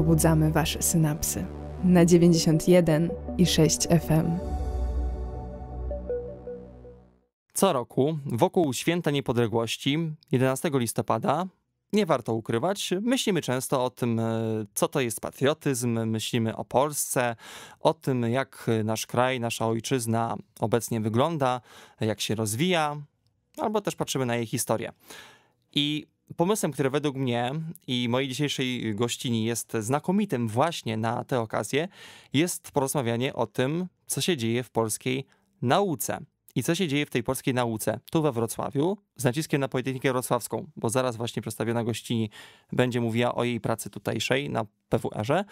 pobudzamy Wasze synapsy na 91 i 6 FM. Co roku wokół Święta Niepodległości 11 listopada nie warto ukrywać, myślimy często o tym, e, co to jest patriotyzm, myślimy o Polsce, o tym, jak nasz kraj, nasza ojczyzna obecnie wygląda, jak się rozwija, albo też patrzymy na jej historię. I pomysłem, który według mnie i mojej dzisiejszej gościni jest znakomitym właśnie na tę okazję, jest porozmawianie o tym, co się dzieje w polskiej nauce. I co się dzieje w tej polskiej nauce tu we Wrocławiu, z naciskiem na Politechnikę Wrocławską, bo zaraz właśnie przedstawiona gościni będzie mówiła o jej pracy tutejszej na PWR-ze,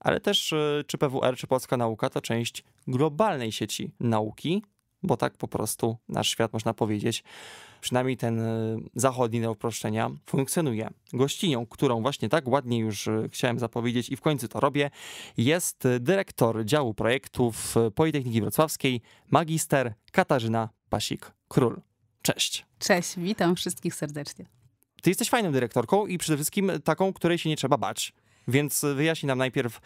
ale też y, czy PWR, czy polska nauka to część globalnej sieci nauki, bo tak po prostu nasz świat, można powiedzieć, przynajmniej ten e, zachodni do uproszczenia, funkcjonuje. Gościnią, którą właśnie tak ładnie już e, chciałem zapowiedzieć i w końcu to robię, jest e, dyrektor działu projektów Politechniki Wrocławskiej, magister Katarzyna Pasik-Król. Cześć. Cześć, witam wszystkich serdecznie. Ty jesteś fajną dyrektorką i przede wszystkim taką, której się nie trzeba bać. Więc wyjaśnij nam najpierw,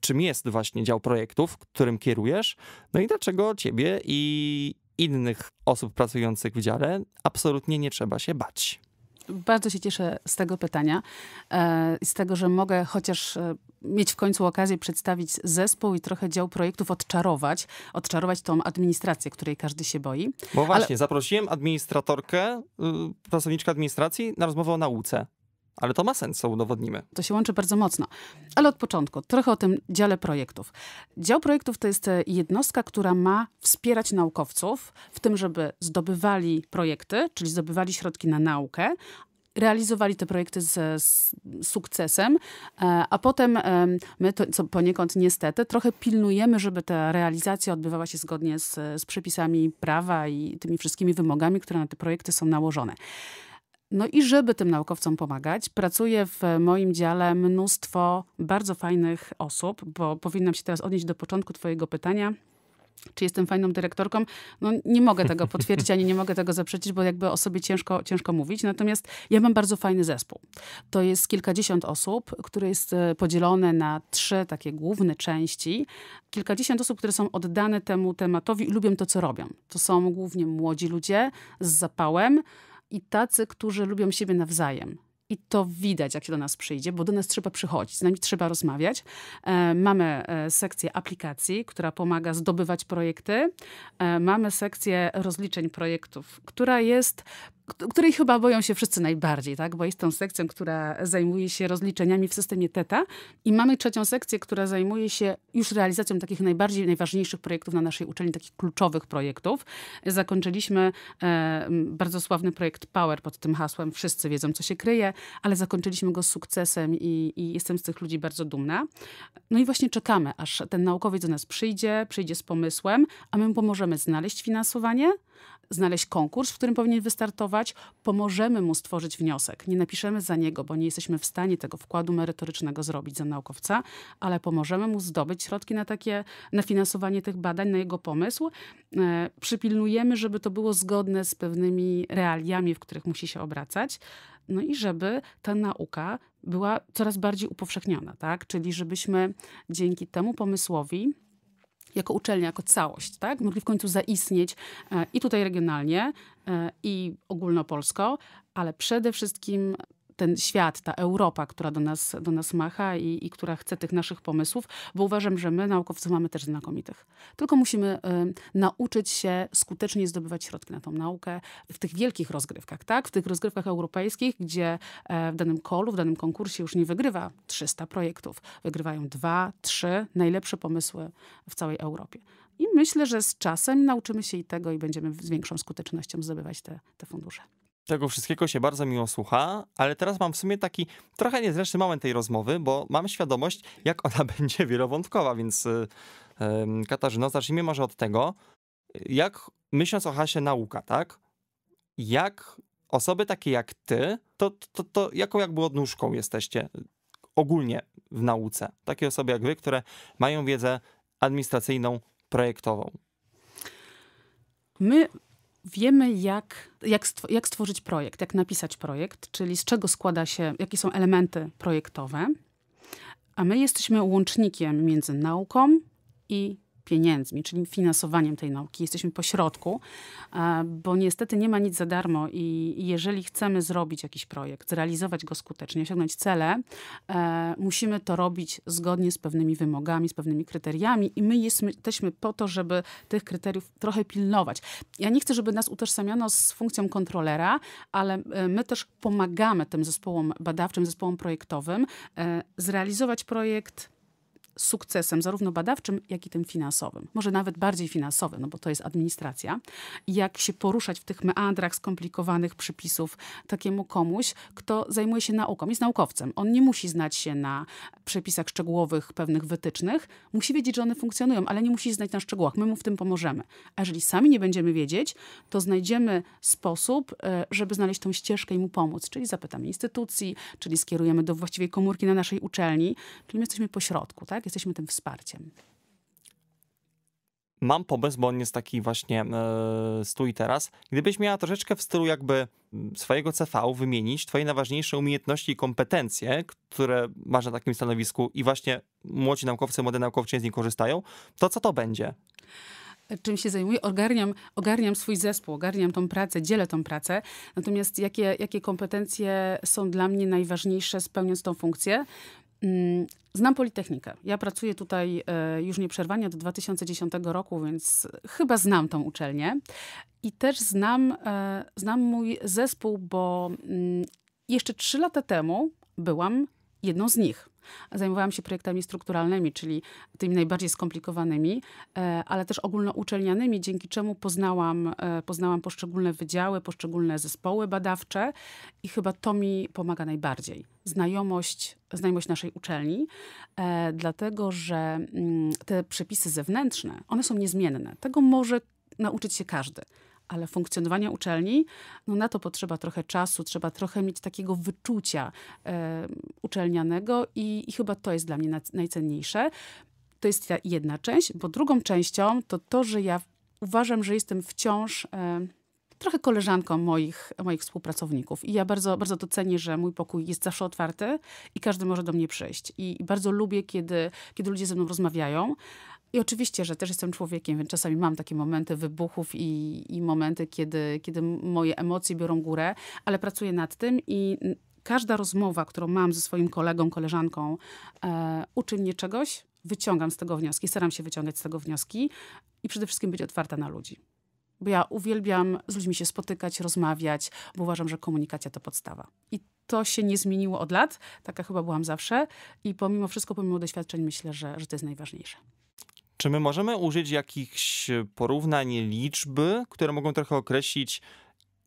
czym jest właśnie dział projektów, którym kierujesz, no i dlaczego ciebie i innych osób pracujących w dziale absolutnie nie trzeba się bać. Bardzo się cieszę z tego pytania e, i z tego, że mogę chociaż e, mieć w końcu okazję przedstawić zespół i trochę dział projektów odczarować, odczarować tą administrację, której każdy się boi. Bo właśnie, Ale... zaprosiłem administratorkę, y, pracowniczkę administracji na rozmowę o nauce. Ale to ma sens, co udowodnimy. To się łączy bardzo mocno. Ale od początku, trochę o tym dziale projektów. Dział projektów to jest e, jednostka, która ma wspierać naukowców w tym, żeby zdobywali projekty, czyli zdobywali środki na naukę, realizowali te projekty z, z, sukcesem, e, a potem e, my, to, co poniekąd niestety, trochę pilnujemy, żeby ta realizacja odbywała się zgodnie z, z przepisami prawa i tymi wszystkimi wymogami, które na te projekty są nałożone. No i żeby tym naukowcom pomagać, pracuje w moim dziale mnóstwo bardzo fajnych osób, bo powinnam się teraz odnieść do początku Twojego pytania. Czy jestem fajną dyrektorką? No nie mogę tego potwierdzić, ani nie mogę tego zaprzeczyć, bo jakby o sobie ciężko, ciężko mówić. Natomiast ja mam bardzo fajny zespół. To jest kilkadziesiąt osób, które jest e, podzielone na trzy takie główne części. Kilkadziesiąt osób, które są oddane temu tematowi i lubią to, co robią. To są głównie młodzi ludzie z zapałem, i tacy, którzy lubią siebie nawzajem. I to widać, jak się do nas przyjdzie, bo do nas trzeba przychodzić, z nami trzeba rozmawiać. E, mamy e, sekcję aplikacji, która pomaga zdobywać projekty. E, mamy sekcję rozliczeń projektów, która jest której chyba boją się wszyscy najbardziej, tak? bo jest tą sekcją, która zajmuje się rozliczeniami w systemie TETA i mamy trzecią sekcję, która zajmuje się już realizacją takich najbardziej, najważniejszych projektów na naszej uczelni, takich kluczowych projektów. Zakończyliśmy e, bardzo sławny projekt Power pod tym hasłem Wszyscy wiedzą, co się kryje, ale zakończyliśmy go z sukcesem i, i jestem z tych ludzi bardzo dumna. No i właśnie czekamy, aż ten naukowiec do nas przyjdzie, przyjdzie z pomysłem, a my mu pomożemy znaleźć finansowanie, znaleźć konkurs, w którym powinien wystartować, pomożemy mu stworzyć wniosek. Nie napiszemy za niego, bo nie jesteśmy w stanie tego wkładu merytorycznego zrobić za naukowca, ale pomożemy mu zdobyć środki na takie, na finansowanie tych badań, na jego pomysł. E, przypilnujemy, żeby to było zgodne z pewnymi realiami, w których musi się obracać. No i żeby ta nauka była coraz bardziej upowszechniona, tak? Czyli żebyśmy dzięki temu pomysłowi jako uczelnia, jako całość, tak? Mogli w końcu zaistnieć e, i tutaj regionalnie, e, i ogólnopolsko, ale przede wszystkim ten świat, ta Europa, która do nas, do nas macha i, i która chce tych naszych pomysłów, bo uważam, że my, naukowcy, mamy też znakomitych. Tylko musimy y, nauczyć się skutecznie zdobywać środki na tą naukę w tych wielkich rozgrywkach, tak? W tych rozgrywkach europejskich, gdzie e, w danym kolu, w danym konkursie już nie wygrywa 300 projektów. Wygrywają dwa, trzy najlepsze pomysły w całej Europie. I myślę, że z czasem nauczymy się i tego i będziemy z większą skutecznością zdobywać te, te fundusze tego wszystkiego się bardzo miło słucha, ale teraz mam w sumie taki trochę niezręczny moment tej rozmowy, bo mam świadomość, jak ona będzie wielowątkowa, więc Katarzyna, Katarzyno, zacznijmy może od tego, jak myśląc o hasie nauka, tak? Jak osoby takie jak ty, to, to, to jaką jakby odnóżką jesteście ogólnie w nauce? Takie osoby jak wy, które mają wiedzę administracyjną, projektową. My wiemy, jak, jak, jak stworzyć projekt, jak napisać projekt, czyli z czego składa się, jakie są elementy projektowe, a my jesteśmy łącznikiem między nauką i pieniędzmi, czyli finansowaniem tej nauki. Jesteśmy po środku, e, bo niestety nie ma nic za darmo i jeżeli chcemy zrobić jakiś projekt, zrealizować go skutecznie, osiągnąć cele, e, musimy to robić zgodnie z pewnymi wymogami, z pewnymi kryteriami i my jesteśmy po to, żeby tych kryteriów trochę pilnować. Ja nie chcę, żeby nas utożsamiano z funkcją kontrolera, ale e, my też pomagamy tym zespołom badawczym, zespołom projektowym zrealizować projekt sukcesem zarówno badawczym, jak i tym finansowym. Może nawet bardziej finansowym, no bo to jest administracja. Jak się poruszać w tych meandrach skomplikowanych przepisów takiemu komuś, kto zajmuje się nauką, jest naukowcem. On nie musi znać się na przepisach szczegółowych pewnych wytycznych, musi wiedzieć, że one funkcjonują, ale nie musi znać na szczegółach. My mu w tym pomożemy. A jeżeli sami nie będziemy wiedzieć, to znajdziemy sposób, e, żeby znaleźć tą ścieżkę i mu pomóc. Czyli zapytamy instytucji, czyli skierujemy do właściwej komórki na naszej uczelni, czyli my jesteśmy pośrodku, tak? jesteśmy tym wsparciem. Mam pomysł, bo on jest taki właśnie yy, stój teraz. Gdybyś miała troszeczkę w stylu jakby swojego CV wymienić, twoje najważniejsze umiejętności i kompetencje, które masz na takim stanowisku i właśnie młodzi naukowcy, młode naukowczynie z nich korzystają, to co to będzie? czym się zajmuję, ogarniam, ogarniam swój zespół, ogarniam tą pracę, dzielę tą pracę. Natomiast jakie, jakie kompetencje są dla mnie najważniejsze spełniąc tą funkcję? Mm, znam Politechnikę. Ja pracuję tutaj e, już nieprzerwanie do 2010 roku, więc chyba znam tą uczelnię. I też znam, e, znam mój zespół, bo mm, jeszcze trzy lata temu byłam jedną z nich. Zajmowałam się projektami strukturalnymi, czyli tymi najbardziej skomplikowanymi, e, ale też ogólnouczelnianymi, dzięki czemu poznałam, e, poznałam poszczególne wydziały, poszczególne zespoły badawcze i chyba to mi pomaga najbardziej. Znajomość, znajomość naszej uczelni, e, dlatego że mm, te przepisy zewnętrzne, one są niezmienne. Tego może nauczyć się każdy ale funkcjonowania uczelni, no na to potrzeba trochę czasu, trzeba trochę mieć takiego wyczucia e, uczelnianego i, i chyba to jest dla mnie na, najcenniejsze. To jest ta jedna część, bo drugą częścią to to, że ja uważam, że jestem wciąż e, trochę koleżanką moich, moich współpracowników. I ja bardzo, bardzo to cenię, że mój pokój jest zawsze otwarty i każdy może do mnie przyjść. I, i bardzo lubię, kiedy, kiedy ludzie ze mną rozmawiają. I oczywiście, że też jestem człowiekiem, więc czasami mam takie momenty wybuchów i, i momenty, kiedy, kiedy moje emocje biorą górę, ale pracuję nad tym i każda rozmowa, którą mam ze swoim kolegą, koleżanką, e, uczy mnie czegoś, wyciągam z tego wnioski, staram się wyciągać z tego wnioski i przede wszystkim być otwarta na ludzi. Bo ja uwielbiam z ludźmi się spotykać, rozmawiać, bo uważam, że komunikacja to podstawa. I to się nie zmieniło od lat, taka chyba byłam zawsze i pomimo wszystko, pomimo doświadczeń myślę, że, że to jest najważniejsze. Czy my możemy użyć jakichś e, porównań liczby, które mogą trochę określić,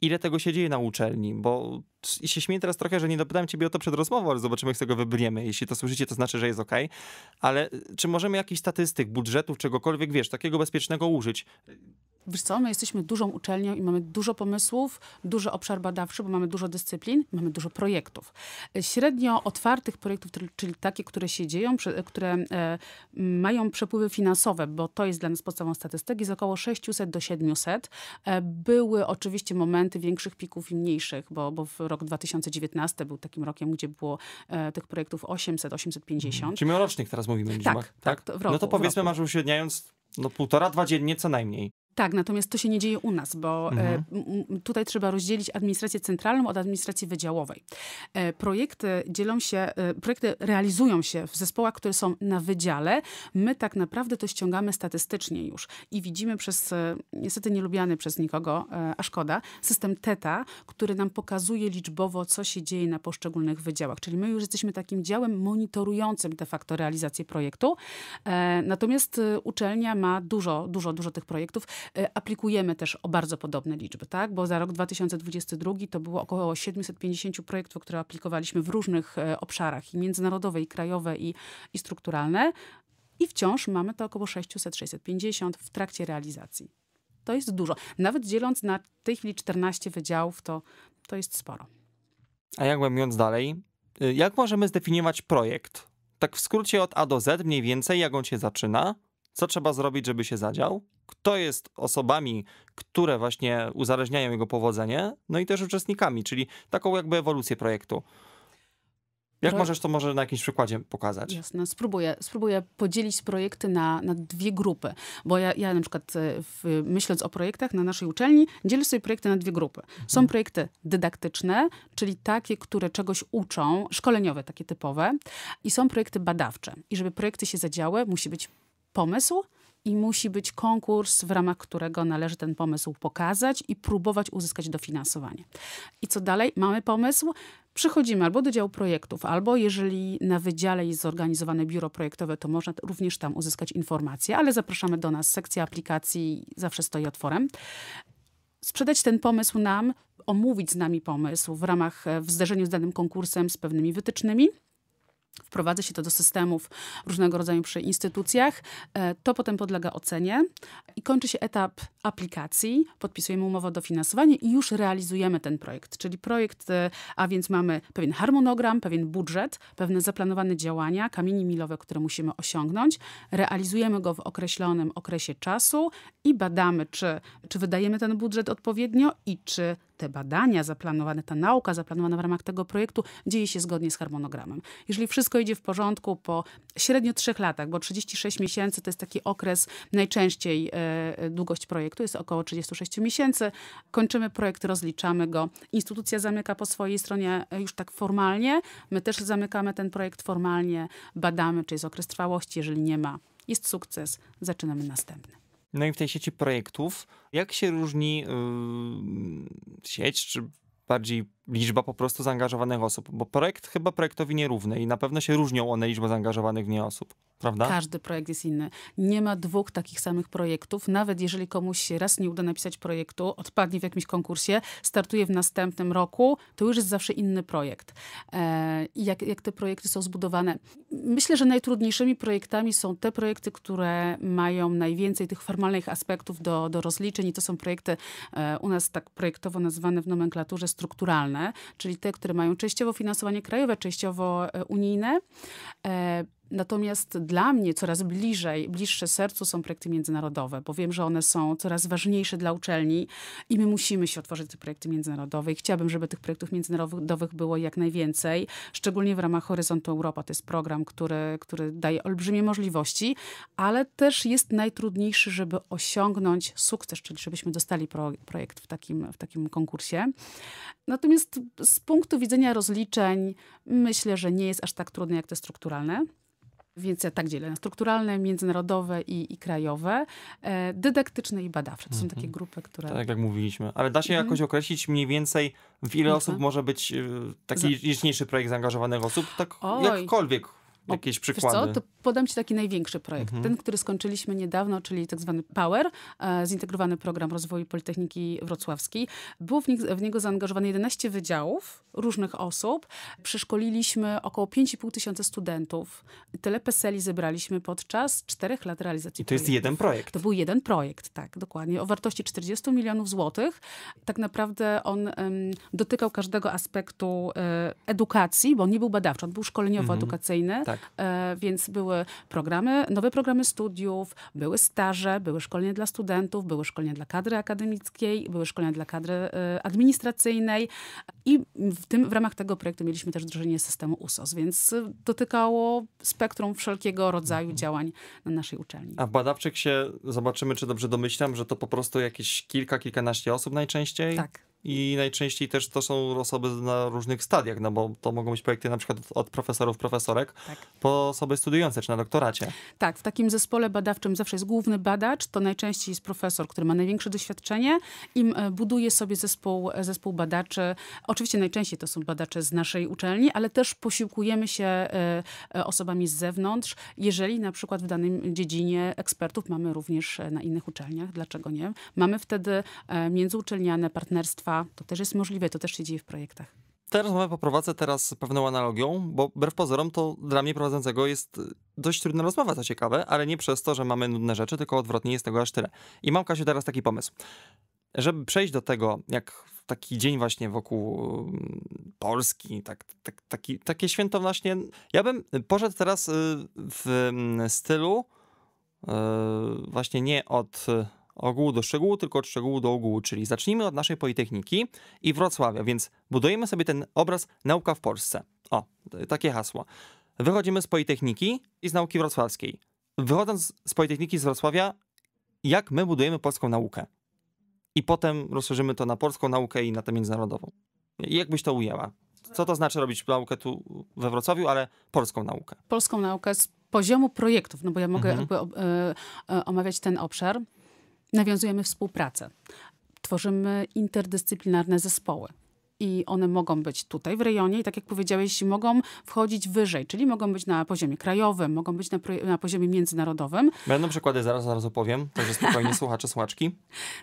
ile tego się dzieje na uczelni? Bo się śmieję teraz trochę, że nie dopytałem ciebie o to przed rozmową, ale zobaczymy, jak z tego wybrniemy. Jeśli to słyszycie, to znaczy, że jest ok. Ale e, czy możemy jakichś statystyk, budżetów, czegokolwiek, wiesz, takiego bezpiecznego użyć? Wiesz co, my jesteśmy dużą uczelnią i mamy dużo pomysłów, duży obszar badawczy, bo mamy dużo dyscyplin, mamy dużo projektów. Średnio otwartych projektów, czyli takie, które się dzieją, które e, mają przepływy finansowe, bo to jest dla nas podstawą statystyki, jest około 600 do 700. E, były oczywiście momenty większych pików i mniejszych, bo, bo rok 2019 był takim rokiem, gdzie było e, tych projektów 800, 850. Czyli my rocznych teraz mówimy w tak? tak? tak w roku, no to powiedzmy, masz uśredniając no półtora, dwa dziennie co najmniej. Tak, natomiast to się nie dzieje u nas, bo e, mhm. tutaj trzeba rozdzielić administrację centralną od administracji wydziałowej. E, projekty dzielą się, e, projekty realizują się w zespołach, które są na wydziale. My tak naprawdę to ściągamy statystycznie już i widzimy przez, niestety nielubiany przez nikogo, a szkoda, system TETA, który nam pokazuje liczbowo, co się dzieje na poszczególnych wydziałach. Czyli my już jesteśmy takim działem monitorującym de facto realizację projektu. Natomiast uczelnia ma dużo, dużo, dużo tych projektów. E, aplikujemy też o bardzo podobne liczby, tak? bo za rok 2022 to było około 750 projektów, które aplikowaliśmy w różnych e, obszarach, i międzynarodowe, i krajowe, i, i strukturalne. I wciąż mamy to około 600-650 w trakcie realizacji. To jest dużo. Nawet dzieląc na tej chwili 14 wydziałów, to, to jest sporo. A jak mówiąc dalej, y, jak możemy zdefiniować projekt? Tak w skrócie od A do Z mniej więcej, jak on się zaczyna? Co trzeba zrobić, żeby się zadział? kto jest osobami, które właśnie uzależniają jego powodzenie, no i też uczestnikami, czyli taką jakby ewolucję projektu. Jak możesz to może na jakimś przykładzie pokazać? Jasne, spróbuję, spróbuję podzielić projekty na, na dwie grupy, bo ja, ja na przykład e, w, myśląc o projektach na naszej uczelni, dzielę sobie projekty na dwie grupy. Są mhm. projekty dydaktyczne, czyli takie, które czegoś uczą, szkoleniowe, takie typowe, i są projekty badawcze. I żeby projekty się zadziały, musi być pomysł, i musi być konkurs, w ramach którego należy ten pomysł pokazać i próbować uzyskać dofinansowanie. I co dalej? Mamy pomysł, przychodzimy albo do działu projektów, albo jeżeli na wydziale jest zorganizowane biuro projektowe, to można również tam uzyskać informacje, ale zapraszamy do nas, sekcja aplikacji zawsze stoi otworem. Sprzedać ten pomysł nam, omówić z nami pomysł w ramach, w zderzeniu z danym konkursem, z pewnymi wytycznymi wprowadza się to do systemów różnego rodzaju przy instytucjach. E, to potem podlega ocenie i kończy się etap aplikacji. Podpisujemy umowę o dofinansowanie i już realizujemy ten projekt. Czyli projekt, e, a więc mamy pewien harmonogram, pewien budżet, pewne zaplanowane działania, kamienie milowe, które musimy osiągnąć. Realizujemy go w określonym okresie czasu i badamy, czy, czy wydajemy ten budżet odpowiednio i czy te badania zaplanowane, ta nauka zaplanowana w ramach tego projektu dzieje się zgodnie z harmonogramem. Jeżeli wszystko idzie w porządku po średnio trzech latach, bo 36 miesięcy to jest taki okres, najczęściej e, e długość projektu jest około 36 miesięcy. Kończymy projekt, rozliczamy go. Instytucja zamyka po swojej stronie e, już tak formalnie. My też zamykamy ten projekt formalnie, badamy, czy jest okres trwałości. Jeżeli nie ma, jest sukces, zaczynamy następny. No i w tej sieci projektów, jak się różni yy, sieć, czy bardziej liczba po prostu zaangażowanych osób, bo projekt chyba projektowi nierówny i na pewno się różnią one liczba zaangażowanych w nie osób, prawda? Każdy projekt jest inny. Nie ma dwóch takich samych projektów. Nawet jeżeli komuś raz nie uda napisać projektu, odpadnie w jakimś konkursie, startuje w następnym roku, to już jest zawsze inny projekt. E, jak, jak te projekty są zbudowane? Myślę, że najtrudniejszymi projektami są te projekty, które mają najwięcej tych formalnych aspektów do, do rozliczeń i to są projekty e, u nas tak projektowo nazwane w nomenklaturze strukturalne czyli te, które mają częściowo finansowanie krajowe, częściowo e, unijne. E, Natomiast dla mnie coraz bliżej, bliższe sercu są projekty międzynarodowe, bo wiem, że one są coraz ważniejsze dla uczelni i my musimy się otworzyć na te projekty międzynarodowe. I chciałabym, żeby tych projektów międzynarodowych było jak najwięcej, szczególnie w ramach Horyzontu Europa. To jest program, który, który daje olbrzymie możliwości, ale też jest najtrudniejszy, żeby osiągnąć sukces, czyli żebyśmy dostali pro, projekt w takim, w takim konkursie. Natomiast z punktu widzenia rozliczeń myślę, że nie jest aż tak trudne jak te strukturalne. Więc ja tak dzielę na strukturalne, międzynarodowe i, i krajowe, e, dydaktyczne i badawcze. To są takie mhm. grupy, które. Tak, jak mówiliśmy. Ale da się mhm. jakoś określić mniej więcej, w ile osób może być e, taki liczniejszy projekt zaangażowanych osób, tak Oj. jakkolwiek Jakieś przykłady? Wiesz co, to podam ci taki największy projekt. Mhm. Ten, który skończyliśmy niedawno, czyli tak zwany POWER, e, zintegrowany program rozwoju Politechniki Wrocławskiej. Było w, w niego zaangażowane 11 wydziałów różnych osób. Przeszkoliliśmy około 5,5 tysiąca studentów. Tyle PESELi zebraliśmy podczas czterech lat realizacji I to projektów. jest jeden projekt? To był jeden projekt, tak, dokładnie. O wartości 40 milionów złotych. Tak naprawdę on um, dotykał każdego aspektu um, edukacji, bo on nie był badawczy, on był szkoleniowo-edukacyjny. Mhm. Tak. E, więc były programy, nowe programy studiów, były staże, były szkolenia dla studentów, były szkolenia dla kadry akademickiej, były szkolenia dla kadry e, administracyjnej i w, tym, w ramach tego projektu mieliśmy też wdrożenie systemu USOS, więc dotykało spektrum wszelkiego rodzaju mhm. działań na naszej uczelni. A w badawczych się zobaczymy, czy dobrze domyślam, że to po prostu jakieś kilka, kilkanaście osób najczęściej? Tak i najczęściej też to są osoby na różnych stadiach, no bo to mogą być projekty na przykład od profesorów, profesorek, tak. po osoby studiujące czy na doktoracie. Tak, w takim zespole badawczym zawsze jest główny badacz, to najczęściej jest profesor, który ma największe doświadczenie i e, buduje sobie zespół, e, zespół badaczy. Oczywiście najczęściej to są badacze z naszej uczelni, ale też posiłkujemy się e, osobami z zewnątrz, jeżeli na przykład w danym dziedzinie ekspertów mamy również na innych uczelniach, dlaczego nie? Mamy wtedy międzyuczelniane partnerstwa trwa. To też jest możliwe, to też się dzieje w projektach. Tę rozmowę poprowadzę teraz pewną analogią, bo wbrew pozorom to dla mnie prowadzącego jest dość trudna rozmowa, to ciekawe, ale nie przez to, że mamy nudne rzeczy, tylko odwrotnie jest tego aż tyle. I mam, Kasiu, teraz taki pomysł. Żeby przejść do tego, jak taki dzień właśnie wokół mm, Polski, tak, tak, taki, takie święto właśnie, ja bym poszedł teraz y, w mm, stylu y, właśnie nie od ogółu do szczegółu, tylko od szczegółu do ogółu, czyli zacznijmy od naszej Politechniki i Wrocławia, więc budujemy sobie ten obraz nauka w Polsce. O, takie hasło. Wychodzimy z Politechniki i z nauki wrocławskiej. Wychodząc z Politechniki z Wrocławia, jak my budujemy polską naukę? I potem rozszerzymy to na polską naukę i na tę międzynarodową. Jak byś to ujęła? Co to znaczy robić naukę tu we Wrocławiu, ale polską naukę? Polską naukę z poziomu projektów, no bo ja mogę mhm. jakby, e, e, omawiać ten obszar nawiązujemy współpracę, tworzymy interdyscyplinarne zespoły i one mogą być tutaj w rejonie i tak jak powiedziałeś, mogą wchodzić wyżej, czyli mogą być na poziomie krajowym, mogą być na, na poziomie międzynarodowym. Będą przykłady, zaraz, zaraz opowiem, także spokojnie słuchacze, słuchaczki.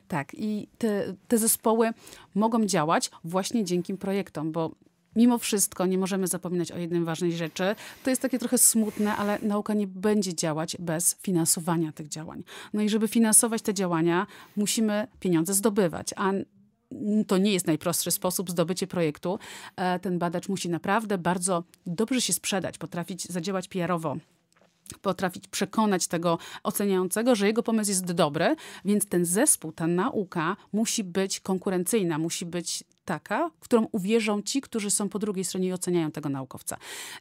Tak i te, te zespoły mogą działać właśnie dzięki projektom, bo mimo wszystko nie możemy zapominać o jednej ważnej rzeczy. To jest takie trochę smutne, ale nauka nie będzie działać bez finansowania tych działań. No i żeby finansować te działania, musimy pieniądze zdobywać, a to nie jest najprostszy sposób zdobycie projektu. E, ten badacz musi naprawdę bardzo dobrze się sprzedać, potrafić zadziałać PR-owo potrafić przekonać tego oceniającego, że jego pomysł jest dobry, więc ten zespół, ta nauka musi być konkurencyjna, musi być taka, w którą uwierzą ci, którzy są po drugiej stronie i oceniają tego naukowca.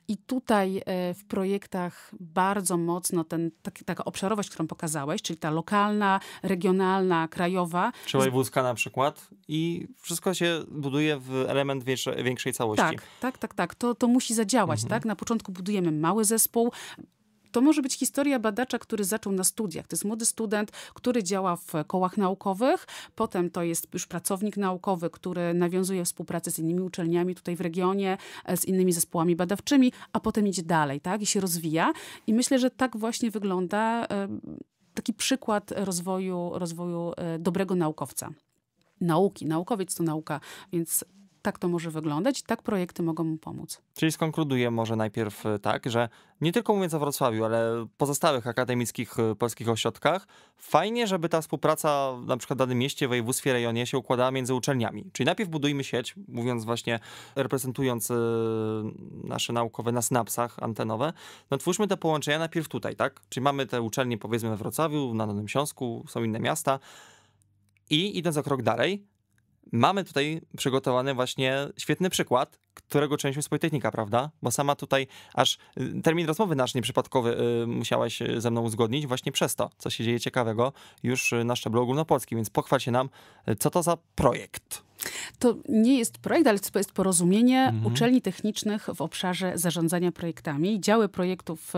I tutaj e, w projektach bardzo mocno ten, taki, taka obszarowość, którą pokazałeś, czyli ta lokalna, regionalna, krajowa. Czy wojewódzka na przykład i wszystko się buduje w element większej, większej całości. Tak, tak, tak. tak. To, to musi zadziałać, mhm. tak? Na początku budujemy mały zespół, to może być historia badacza, który zaczął na studiach. To jest młody student, który działa w kołach naukowych, potem to jest już pracownik naukowy, który nawiązuje współpracę z innymi uczelniami tutaj w regionie, e, z innymi zespołami badawczymi, a potem idzie dalej, tak? I się rozwija. I myślę, że tak właśnie wygląda taki przykład rozwoju, rozwoju e, dobrego naukowca nauki. Naukowiec to nauka, więc tak to może wyglądać tak projekty mogą mu pomóc. Czyli skonkluduję może najpierw e, tak, że nie tylko mówiąc o Wrocławiu, ale pozostałych akademickich e, polskich ośrodkach, fajnie, żeby ta współpraca na przykład w danym mieście, województwie, rejonie się układała między uczelniami. Czyli najpierw budujmy sieć, mówiąc właśnie, reprezentując e, nasze naukowe na snapsach antenowe, no twórzmy te połączenia najpierw tutaj, tak? Czyli mamy te uczelnie powiedzmy we Wrocławiu, na Dolnym Śląsku, są inne miasta, i idąc o krok dalej, mamy tutaj przygotowany właśnie świetny przykład, którego częścią jest Politechnika, prawda? Bo sama tutaj aż y, termin rozmowy nasz nieprzypadkowy y, musiałaś ze mną uzgodnić właśnie przez to, co się dzieje ciekawego już y, na szczeblu ogólnopolskim, więc pochwal się nam, co to za projekt. To nie jest projekt, ale to jest porozumienie mhm. uczelni technicznych w obszarze zarządzania projektami. Działy projektów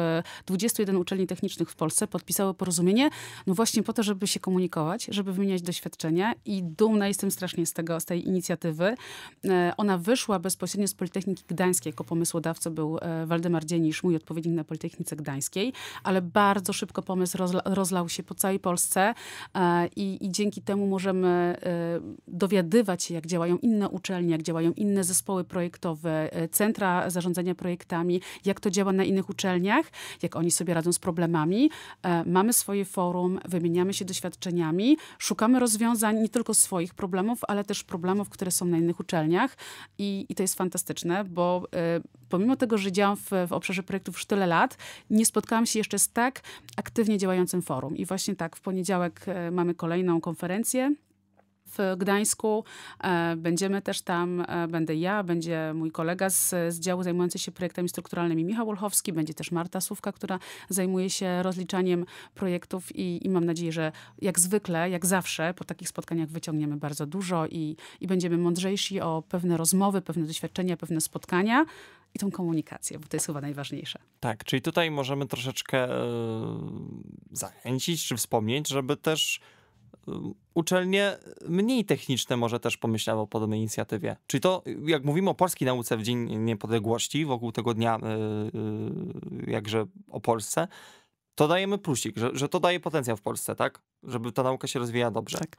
21 e, uczelni technicznych w Polsce podpisały porozumienie, no właśnie po to, żeby się komunikować, żeby wymieniać doświadczenia i dumna jestem strasznie z tego, z tej inicjatywy. E, ona wyszła bezpośrednio z Politechniki Gdańskiej, jako pomysłodawca był e, Waldemar Dzienisz, mój odpowiednik na Politechnice Gdańskiej, ale bardzo szybko pomysł rozla rozlał się po całej Polsce i, i dzięki temu możemy dowiadywać się, jak działają działają inne uczelnie, jak działają inne zespoły projektowe, e, centra zarządzania projektami, jak to działa na innych uczelniach, jak oni sobie radzą z problemami. E, mamy swoje forum, wymieniamy się doświadczeniami, szukamy rozwiązań nie tylko swoich problemów, ale też problemów, które są na innych uczelniach i, i to jest fantastyczne, bo e, pomimo tego, że działam w, w obszarze projektów już tyle lat, nie spotkałam się jeszcze z tak aktywnie działającym forum. I właśnie tak, w poniedziałek mamy kolejną konferencję w Gdańsku. E, będziemy też tam, e, będę ja, będzie mój kolega z, z działu zajmujący się projektami strukturalnymi Michał Wolchowski, będzie też Marta Słówka, która zajmuje się rozliczaniem projektów i, i mam nadzieję, że jak zwykle, jak zawsze po takich spotkaniach wyciągniemy bardzo dużo i, i będziemy mądrzejsi o pewne rozmowy, pewne doświadczenia, pewne spotkania i tą komunikację, bo to jest chyba najważniejsze. Tak, czyli tutaj możemy troszeczkę e, zachęcić czy wspomnieć, żeby też uczelnie mniej techniczne może też pomyślały o podobnej inicjatywie. Czyli to, jak mówimy o polskiej nauce w Dzień Niepodległości, wokół tego dnia, e, e, jakże o Polsce, to dajemy plusik, że, że to daje potencjał w Polsce, tak? Żeby ta nauka się rozwijała dobrze. Tak.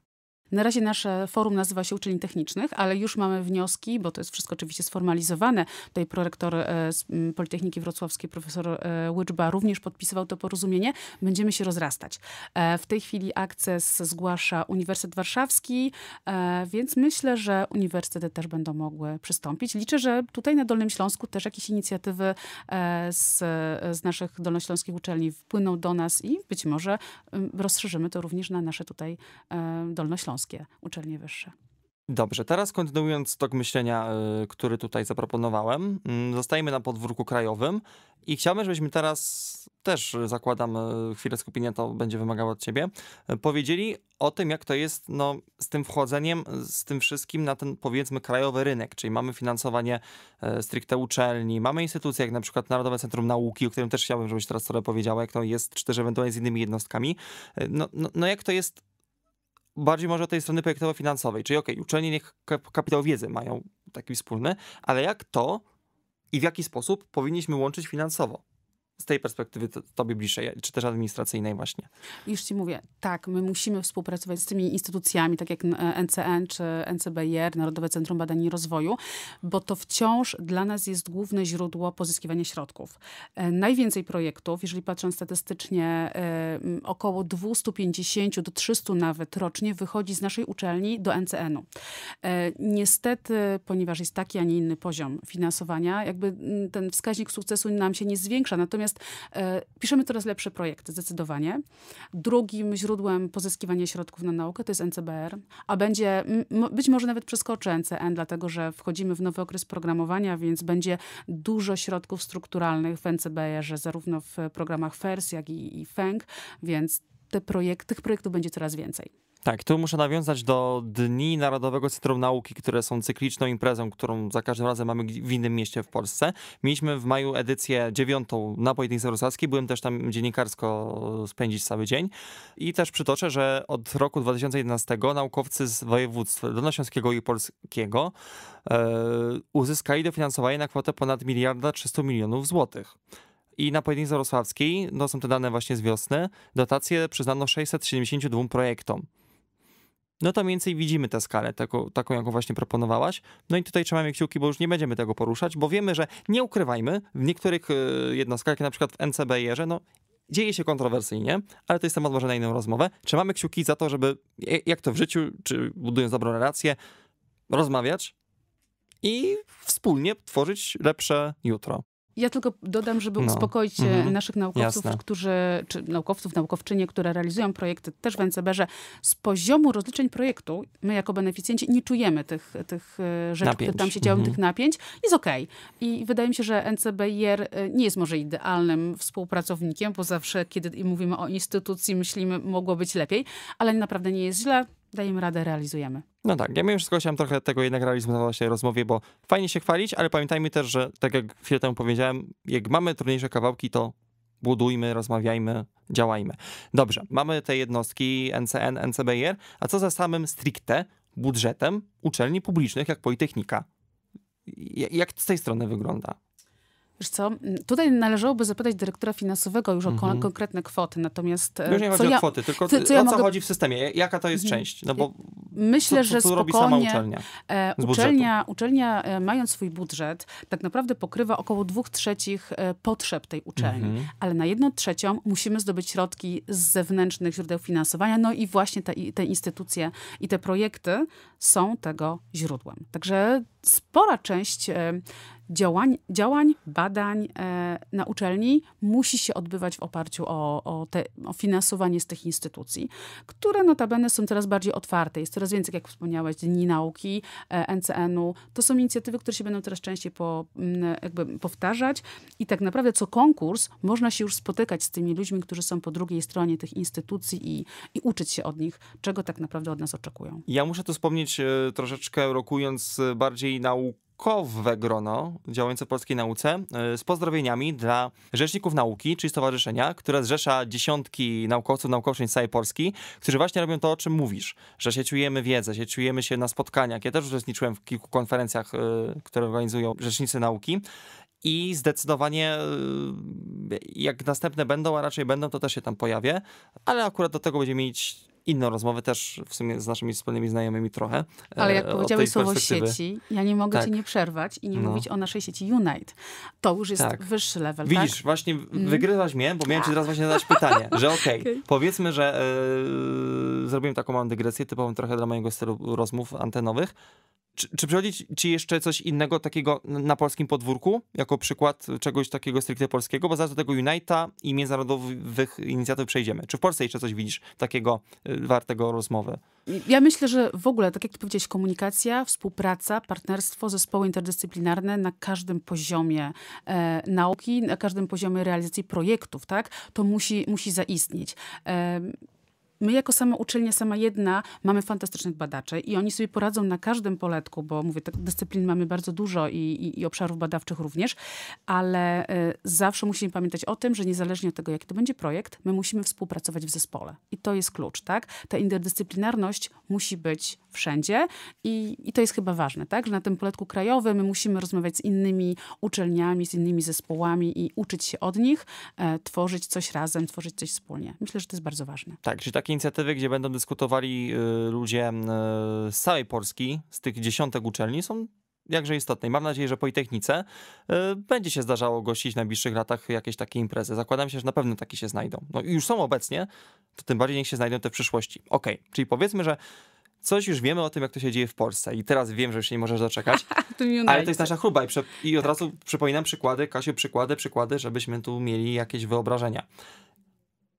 Na razie nasze forum nazywa się Uczelni Technicznych, ale już mamy wnioski, bo to jest wszystko oczywiście sformalizowane. Tutaj prorektor e, z Politechniki Wrocławskiej, profesor e, Łyczba, również podpisywał to porozumienie. Będziemy się rozrastać. E, w tej chwili akces zgłasza Uniwersytet Warszawski, więc myślę, że uniwersytety też będą mogły przystąpić. Liczę, że tutaj na Dolnym Śląsku też jakieś inicjatywy z, z naszych dolnośląskich uczelni wpłyną do nas i być może rozszerzymy to również na nasze tutaj Dolnośląskie śląskie uczelnie wyższe. Dobrze, teraz kontynuując tok myślenia, y, który tutaj zaproponowałem, mm, zostajemy na podwórku krajowym i chciałbym, żebyśmy teraz też zakładam y, chwilę skupienia, to będzie wymagało od ciebie, y, powiedzieli o tym, jak to jest no, z tym wchodzeniem, z tym wszystkim na ten powiedzmy krajowy rynek, czyli mamy finansowanie stricte uczelni, mamy instytucje jak na przykład Narodowe Centrum Nauki, o którym też chciałbym, żebyś teraz trochę powiedziała, jak to jest, czy też ewentualnie z innymi jednostkami. No, no, no jak to jest bardziej może od tej strony projektowo-finansowej, czyli okej, okay, uczelnie niech kapitał wiedzy mają taki wspólny, ale jak to i w jaki sposób powinniśmy łączyć finansowo? z tej perspektywy to, tobie bliższej, czy też administracyjnej właśnie. Już ci mówię, tak, my musimy współpracować z tymi instytucjami, tak jak NCN e, czy NCBR, Narodowe Centrum Badań i Rozwoju, bo to wciąż dla nas jest główne źródło pozyskiwania środków. E, najwięcej projektów, jeżeli patrząc statystycznie, e, około 250 do 300 nawet rocznie wychodzi z naszej uczelni do NCN-u. Niestety, ponieważ jest taki, a nie inny poziom finansowania, jakby mm, ten wskaźnik sukcesu nam się nie zwiększa, natomiast Natomiast e, piszemy coraz lepsze projekty, zdecydowanie. Drugim źródłem pozyskiwania środków na naukę to jest NCBR, a będzie, być może nawet przeskoczy NCN, dlatego że wchodzimy w nowy okres programowania, więc będzie dużo środków strukturalnych w NCBR-ze, zarówno w programach FERS, jak i, i FENG, więc te projekt, tych projektów będzie coraz więcej. Tak, tu muszę nawiązać do Dni Narodowego Centrum Nauki, które są cykliczną imprezą, którą za każdym razem mamy w innym mieście w Polsce. Mieliśmy w maju edycję dziewiątą na Pojedynce Rusackiej, byłem też tam dziennikarsko spędzić cały dzień. I też przytoczę, że od roku 2011 naukowcy z województw dolnośląskiego i polskiego e, uzyskali dofinansowanie na kwotę ponad miliarda 300 milionów złotych i na Pojedynce Jarosławskiej, no są te dane właśnie z wiosny, dotacje przyznano 672 projektom no to mniej więcej widzimy tę skalę, taką, taką jaką właśnie proponowałaś. No i tutaj trzymamy kciuki, bo już nie będziemy tego poruszać, bo wiemy, że nie ukrywajmy, w niektórych y, jednostkach, jak na przykład w NCB ze no dzieje się kontrowersyjnie, ale to jest temat może na inną rozmowę. Trzymamy kciuki za to, żeby, e, jak to w życiu, czy budując dobrą relację, rozmawiać i wspólnie tworzyć lepsze jutro. Ja tylko dodam, żeby no. uspokoić e, mhm. naszych naukowców, Jasne. którzy, czy naukowców, naukowczynie, które realizują projekty też w że z poziomu rozliczeń projektu, my jako beneficjenci nie czujemy tych, tych e, rzeczy, napięć. które tam się działy, mhm. tych napięć. Jest okej. Okay. I wydaje mi się, że NCBR e, nie jest może idealnym współpracownikiem, bo zawsze, kiedy mówimy o instytucji, myślimy, mogło być lepiej, ale naprawdę nie jest źle dajemy radę, realizujemy. No tak, ja już zgłosiłem trochę tego jednak realizmu w naszej rozmowie, bo fajnie się chwalić, ale pamiętajmy też, że tak jak chwilę temu powiedziałem, jak mamy trudniejsze kawałki, to budujmy, rozmawiajmy, działajmy. Dobrze, mamy te jednostki NCN, NCBR, a co za samym stricte budżetem uczelni publicznych jak Politechnika? Jak z tej strony wygląda? Wiesz co, tutaj należałoby zapytać dyrektora finansowego już o mm -hmm. konkretne kwoty, natomiast... E, już nie chodzi o ja, kwoty, tylko co, co ja o co mogę... chodzi w systemie, jaka to jest mhm. część? No bo Myślę, co, że co robi sama e, uczelnia uczelnia, uczelnia, mając swój budżet, tak naprawdę pokrywa około dwóch trzecich e, potrzeb tej uczelni, mm -hmm. ale na jedną trzecią musimy zdobyć środki z zewnętrznych źródeł finansowania, no i właśnie te, te instytucje i te projekty są tego źródłem. Także spora część e, działań, działań badań e, na uczelni musi się odbywać w oparciu o, o, te, o finansowanie z tych instytucji, które notabene są coraz bardziej otwarte. Jest coraz więcej, jak wspomniałeś, Dni Nauki, e, NCN-u. To są inicjatywy, które się będą coraz częściej po, jakby powtarzać i tak naprawdę co konkurs można się już spotykać z tymi ludźmi, którzy są po drugiej stronie tych instytucji i, i uczyć się od nich, czego tak naprawdę od nas oczekują. Ja muszę tu wspomnieć troszeczkę, rokując bardziej bardziej naukowe grono działające w polskiej nauce e, z pozdrowieniami dla rzeczników nauki, czyli stowarzyszenia, które zrzesza dziesiątki naukowców, naukowczyń z całej Polski, którzy właśnie robią to, o czym mówisz, że czujemy wiedzę, sieciujemy się na spotkaniach. Ja też uczestniczyłem w kilku konferencjach, e, które organizują rzecznicy nauki i zdecydowanie e, jak następne będą, a raczej będą, to też się tam pojawię, ale akurat do tego będziemy mieć inną rozmowę też w sumie z naszymi wspólnymi znajomymi trochę. E, Ale jak powiedziałeś słowo sieci, ja nie mogę tak. cię nie przerwać i nie no. mówić o naszej sieci Unite. To już jest tak. wyższy level, tak? Widzisz, tak? właśnie mm. wygrywasz mnie, bo miałem ci teraz właśnie zadać pytanie, że okej, okay, okay. powiedzmy, że yy, e, zrobiłem taką małą dygresję typową trochę dla mojego stylu rozmów antenowych, czy, czy przychodzi ci jeszcze coś innego takiego na polskim podwórku, jako przykład czegoś takiego stricte polskiego, bo zaraz do tego Unita i międzynarodowych inicjatyw przejdziemy. Czy w Polsce jeszcze coś widzisz takiego y, wartego rozmowy? Ja myślę, że w ogóle, tak jak ty powiedziałeś, komunikacja, współpraca, partnerstwo, zespoły interdyscyplinarne na każdym poziomie e, nauki, na każdym poziomie realizacji projektów, tak? To musi, musi zaistnieć. E, my jako sama uczelnia, sama jedna, mamy fantastycznych badaczy i oni sobie poradzą na każdym poletku, bo mówię, tak, dyscyplin mamy bardzo dużo i, i, i obszarów badawczych również, ale y, zawsze musimy pamiętać o tym, że niezależnie od tego, jaki to będzie projekt, my musimy współpracować w zespole. I to jest klucz, tak? Ta interdyscyplinarność musi być wszędzie i, i to jest chyba ważne, tak? Że na tym poletku krajowym my musimy rozmawiać z innymi uczelniami, z innymi zespołami i uczyć się od nich, e, tworzyć coś razem, tworzyć coś wspólnie. Myślę, że to jest bardzo ważne. Tak, że taki takie inicjatywy, gdzie będą dyskutowali y, ludzie y, z całej Polski, z tych dziesiątek uczelni, są jakże istotne. I mam nadzieję, że Politechnice y, będzie się zdarzało gościć w najbliższych latach jakieś takie imprezy. Zakładam się, że na pewno takie się znajdą. No i już są obecnie, to tym bardziej niech się znajdą te w przyszłości. Ok, czyli powiedzmy, że coś już wiemy o tym, jak to się dzieje w Polsce i teraz wiem, że już się nie możesz doczekać, ale to jest nasza chruba i, prze, i od tak. razu przypominam przykłady, Kasiu, przykłady, przykłady, żebyśmy tu mieli jakieś wyobrażenia.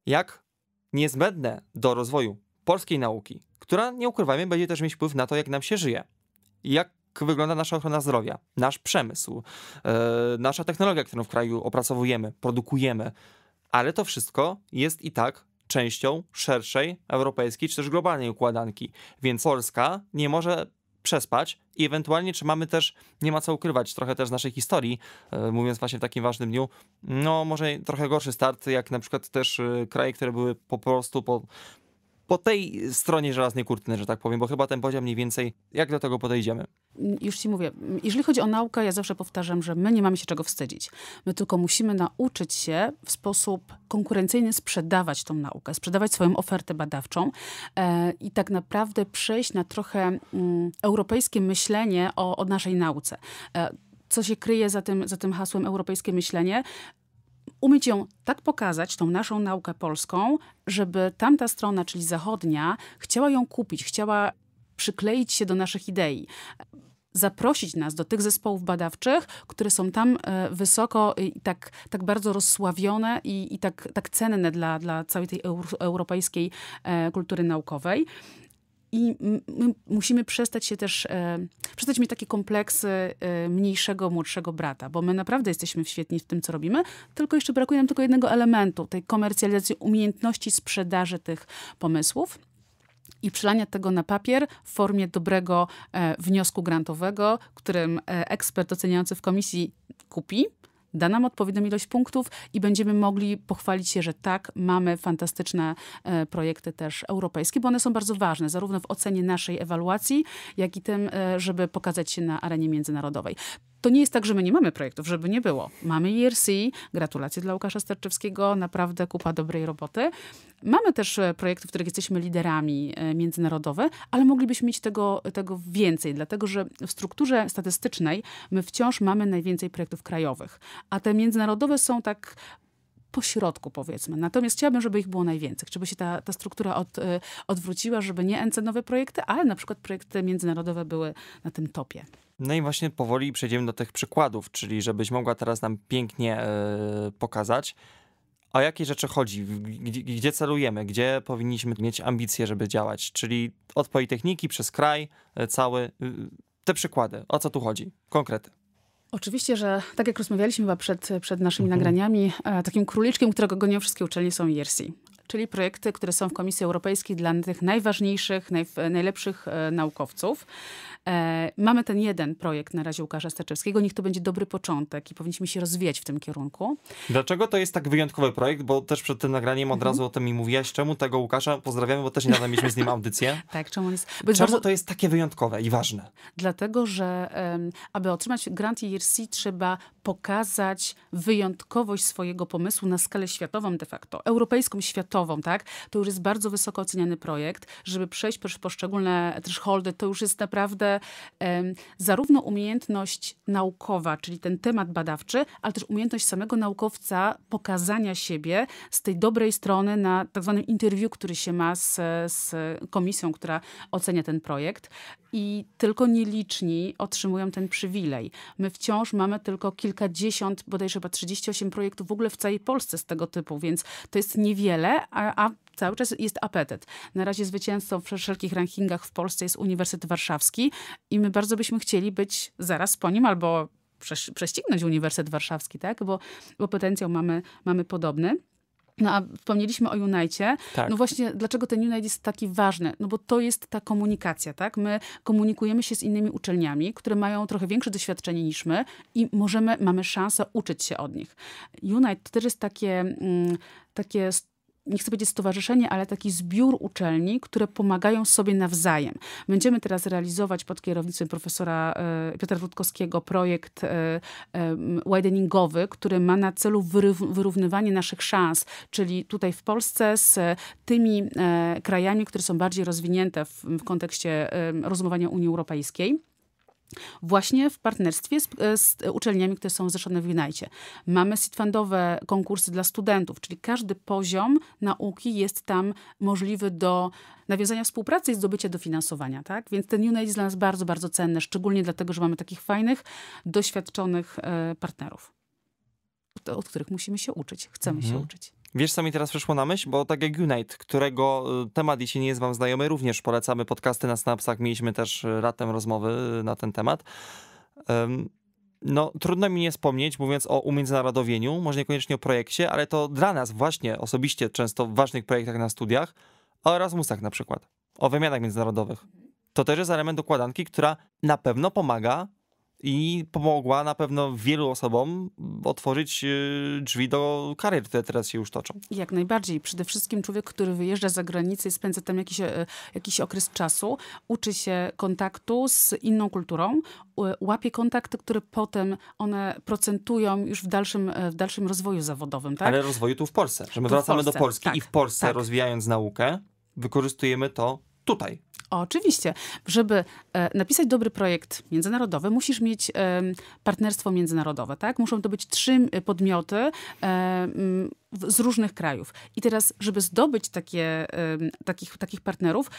Jak niezbędne do rozwoju polskiej nauki, która nie ukrywajmy będzie też mieć wpływ na to, jak nam się żyje, jak wygląda nasza ochrona zdrowia, nasz przemysł, yy, nasza technologia, którą w kraju opracowujemy, produkujemy. Ale to wszystko jest i tak częścią szerszej europejskiej czy też globalnej układanki, więc Polska nie może przespać i ewentualnie, czy mamy też, nie ma co ukrywać, trochę też naszej historii, e, mówiąc właśnie w takim ważnym dniu, no może trochę gorszy start, jak na przykład też e, kraje, które były po prostu po, po tej stronie żelaznej kurtyny, że tak powiem, bo chyba ten poziom mniej więcej, jak do tego podejdziemy? Już ci mówię, jeżeli chodzi o naukę, ja zawsze powtarzam, że my nie mamy się czego wstydzić. My tylko musimy nauczyć się w sposób konkurencyjny sprzedawać tą naukę, sprzedawać swoją ofertę badawczą e, i tak naprawdę przejść na trochę mm, europejskie myślenie o, o naszej nauce. E, co się kryje za tym, za tym hasłem europejskie myślenie umieć ją tak pokazać, tą naszą naukę polską, żeby tamta strona, czyli zachodnia, chciała ją kupić, chciała przykleić się do naszych idei zaprosić nas do tych zespołów badawczych, które są tam e, wysoko i tak, tak bardzo rozsławione i, i tak, tak cenne dla, dla całej tej europejskiej e, kultury naukowej. I my musimy przestać się też, e, przestać mieć takie kompleksy e, mniejszego, młodszego brata, bo my naprawdę jesteśmy świetni w tym, co robimy, tylko jeszcze brakuje nam tylko jednego elementu, tej komercjalizacji, umiejętności sprzedaży tych pomysłów i przelania tego na papier w formie dobrego e, wniosku grantowego, którym e, ekspert oceniający w komisji kupi da nam odpowiednią ilość punktów i będziemy mogli pochwalić się, że tak, mamy fantastyczne e, projekty też europejskie, bo one są bardzo ważne, zarówno w ocenie naszej ewaluacji, jak i tym, e, żeby pokazać się na arenie międzynarodowej to nie jest tak, że my nie mamy projektów, żeby nie było. Mamy ERC, gratulacje dla Łukasza Starczewskiego, naprawdę kupa dobrej roboty. Mamy też e, projekty, w których jesteśmy liderami e, międzynarodowe, ale moglibyśmy mieć tego, tego więcej, dlatego że w strukturze statystycznej my wciąż mamy najwięcej projektów krajowych, a te międzynarodowe są tak pośrodku powiedzmy. Natomiast chciałabym, żeby ich było najwięcej, żeby się ta, ta struktura od, y, odwróciła, żeby nie NC nowe projekty, ale na przykład projekty międzynarodowe były na tym topie. No i właśnie powoli przejdziemy do tych przykładów, czyli żebyś mogła teraz nam pięknie yy, pokazać, o jakie rzeczy chodzi, gdzie, gdzie, celujemy, gdzie powinniśmy mieć ambicje, żeby działać, czyli od Politechniki przez kraj e, cały, y, y, te przykłady, o co tu chodzi, konkrety. Oczywiście, że tak jak rozmawialiśmy chyba przed, przed naszymi mhm. nagraniami, e, takim króliczkiem, którego gonią wszystkie uczelnie są Jersi czyli projekty, które są w Komisji Europejskiej dla tych najważniejszych, naj, najlepszych e, naukowców. E, mamy ten jeden projekt na razie Łukasza Staczewskiego. Niech to będzie dobry początek i powinniśmy się rozwijać w tym kierunku. Dlaczego to jest tak wyjątkowy projekt? Bo też przed tym nagraniem od mhm. razu o tym mi mówiłaś. Czemu tego Łukasza pozdrawiamy, bo też niedawno mieliśmy z nim audycję. tak, czemu jest... Czemu bardzo... to jest takie wyjątkowe i ważne? Dlatego, że um, aby otrzymać grant ERC trzeba pokazać wyjątkowość swojego pomysłu na skalę światową de facto, europejską, światową, tak? To już jest bardzo wysoko oceniany projekt. Żeby przejść przez poszczególne thresholdy, to już jest naprawdę um, zarówno umiejętność naukowa, czyli ten temat badawczy, ale też umiejętność samego naukowca pokazania siebie z tej dobrej strony na tak zwanym interwiu, który się ma z, z komisją, która ocenia ten projekt. I tylko nieliczni otrzymują ten przywilej. My wciąż mamy tylko kilka kilkadziesiąt, bodajże chyba 38 projektów w ogóle w całej Polsce z tego typu, więc to jest niewiele, a, a cały czas jest apetyt. Na razie zwycięzcą w wszelkich rankingach w Polsce jest Uniwersytet Warszawski i my bardzo byśmy chcieli być zaraz po nim albo prześcignąć Uniwersytet Warszawski, tak? bo, bo potencjał mamy, mamy podobny. No a wspomnieliśmy o Unite. Tak. No właśnie, dlaczego ten Unite jest taki ważny? No bo to jest ta komunikacja, tak? My komunikujemy się z innymi uczelniami, które mają trochę większe doświadczenie niż my i możemy, mamy szansę uczyć się od nich. Unite to też jest takie, mm, takie nie chcę powiedzieć stowarzyszenie, ale taki zbiór uczelni, które pomagają sobie nawzajem. Będziemy teraz realizować pod kierownictwem profesora e, Piotra Rutkowskiego projekt e, e, wideningowy, który ma na celu wyrównywanie naszych szans, czyli tutaj w Polsce z tymi krajami, które są bardziej rozwinięte w kontekście rozumowania Unii Europejskiej. Właśnie w partnerstwie z, e, z, uczelniami, które są zrzeszone w Unite. Mamy sitfundowe konkursy dla studentów, czyli każdy poziom nauki jest tam możliwy do nawiązania współpracy i zdobycia dofinansowania. Tak? Więc ten Unite jest dla nas bardzo, bardzo cenny, szczególnie dlatego, że mamy takich fajnych, doświadczonych e, partnerów, od których musimy się uczyć, chcemy mhm. się uczyć. Wiesz, co mi teraz przyszło na myśl? Bo tak jak Unite, którego y, temat, jeśli nie jest wam znajomy, również polecamy podcasty na Snapsach, mieliśmy też y, ratem rozmowy y, na ten temat. Um, no, trudno mi nie wspomnieć, mówiąc o umiędzynarodowieniu, może niekoniecznie o projekcie, ale to dla nas właśnie osobiście często w ważnych projektach na studiach, o Erasmusach na przykład, o wymianach międzynarodowych. To też jest element układanki, która na pewno pomaga i pomogła na pewno wielu osobom otworzyć y, drzwi do karier, które teraz się już toczą. Jak najbardziej. Przede wszystkim człowiek, który wyjeżdża za granicę i spędza tam jakiś, e, jakiś okres czasu, uczy się kontaktu z inną kulturą, łapie kontakty, które potem one procentują już w dalszym, e, w dalszym rozwoju zawodowym. Tak? Ale rozwoju tu w Polsce. Że my tu wracamy Polsce. do Polski tak, i w tak, Polsce tak. rozwijając naukę, wykorzystujemy to tutaj. Oczywiście. Żeby e, napisać dobry projekt międzynarodowy, musisz mieć e, partnerstwo międzynarodowe, tak? Muszą to być trzy podmioty e, z różnych krajów. I teraz, żeby zdobyć takie, takich, takich partnerów,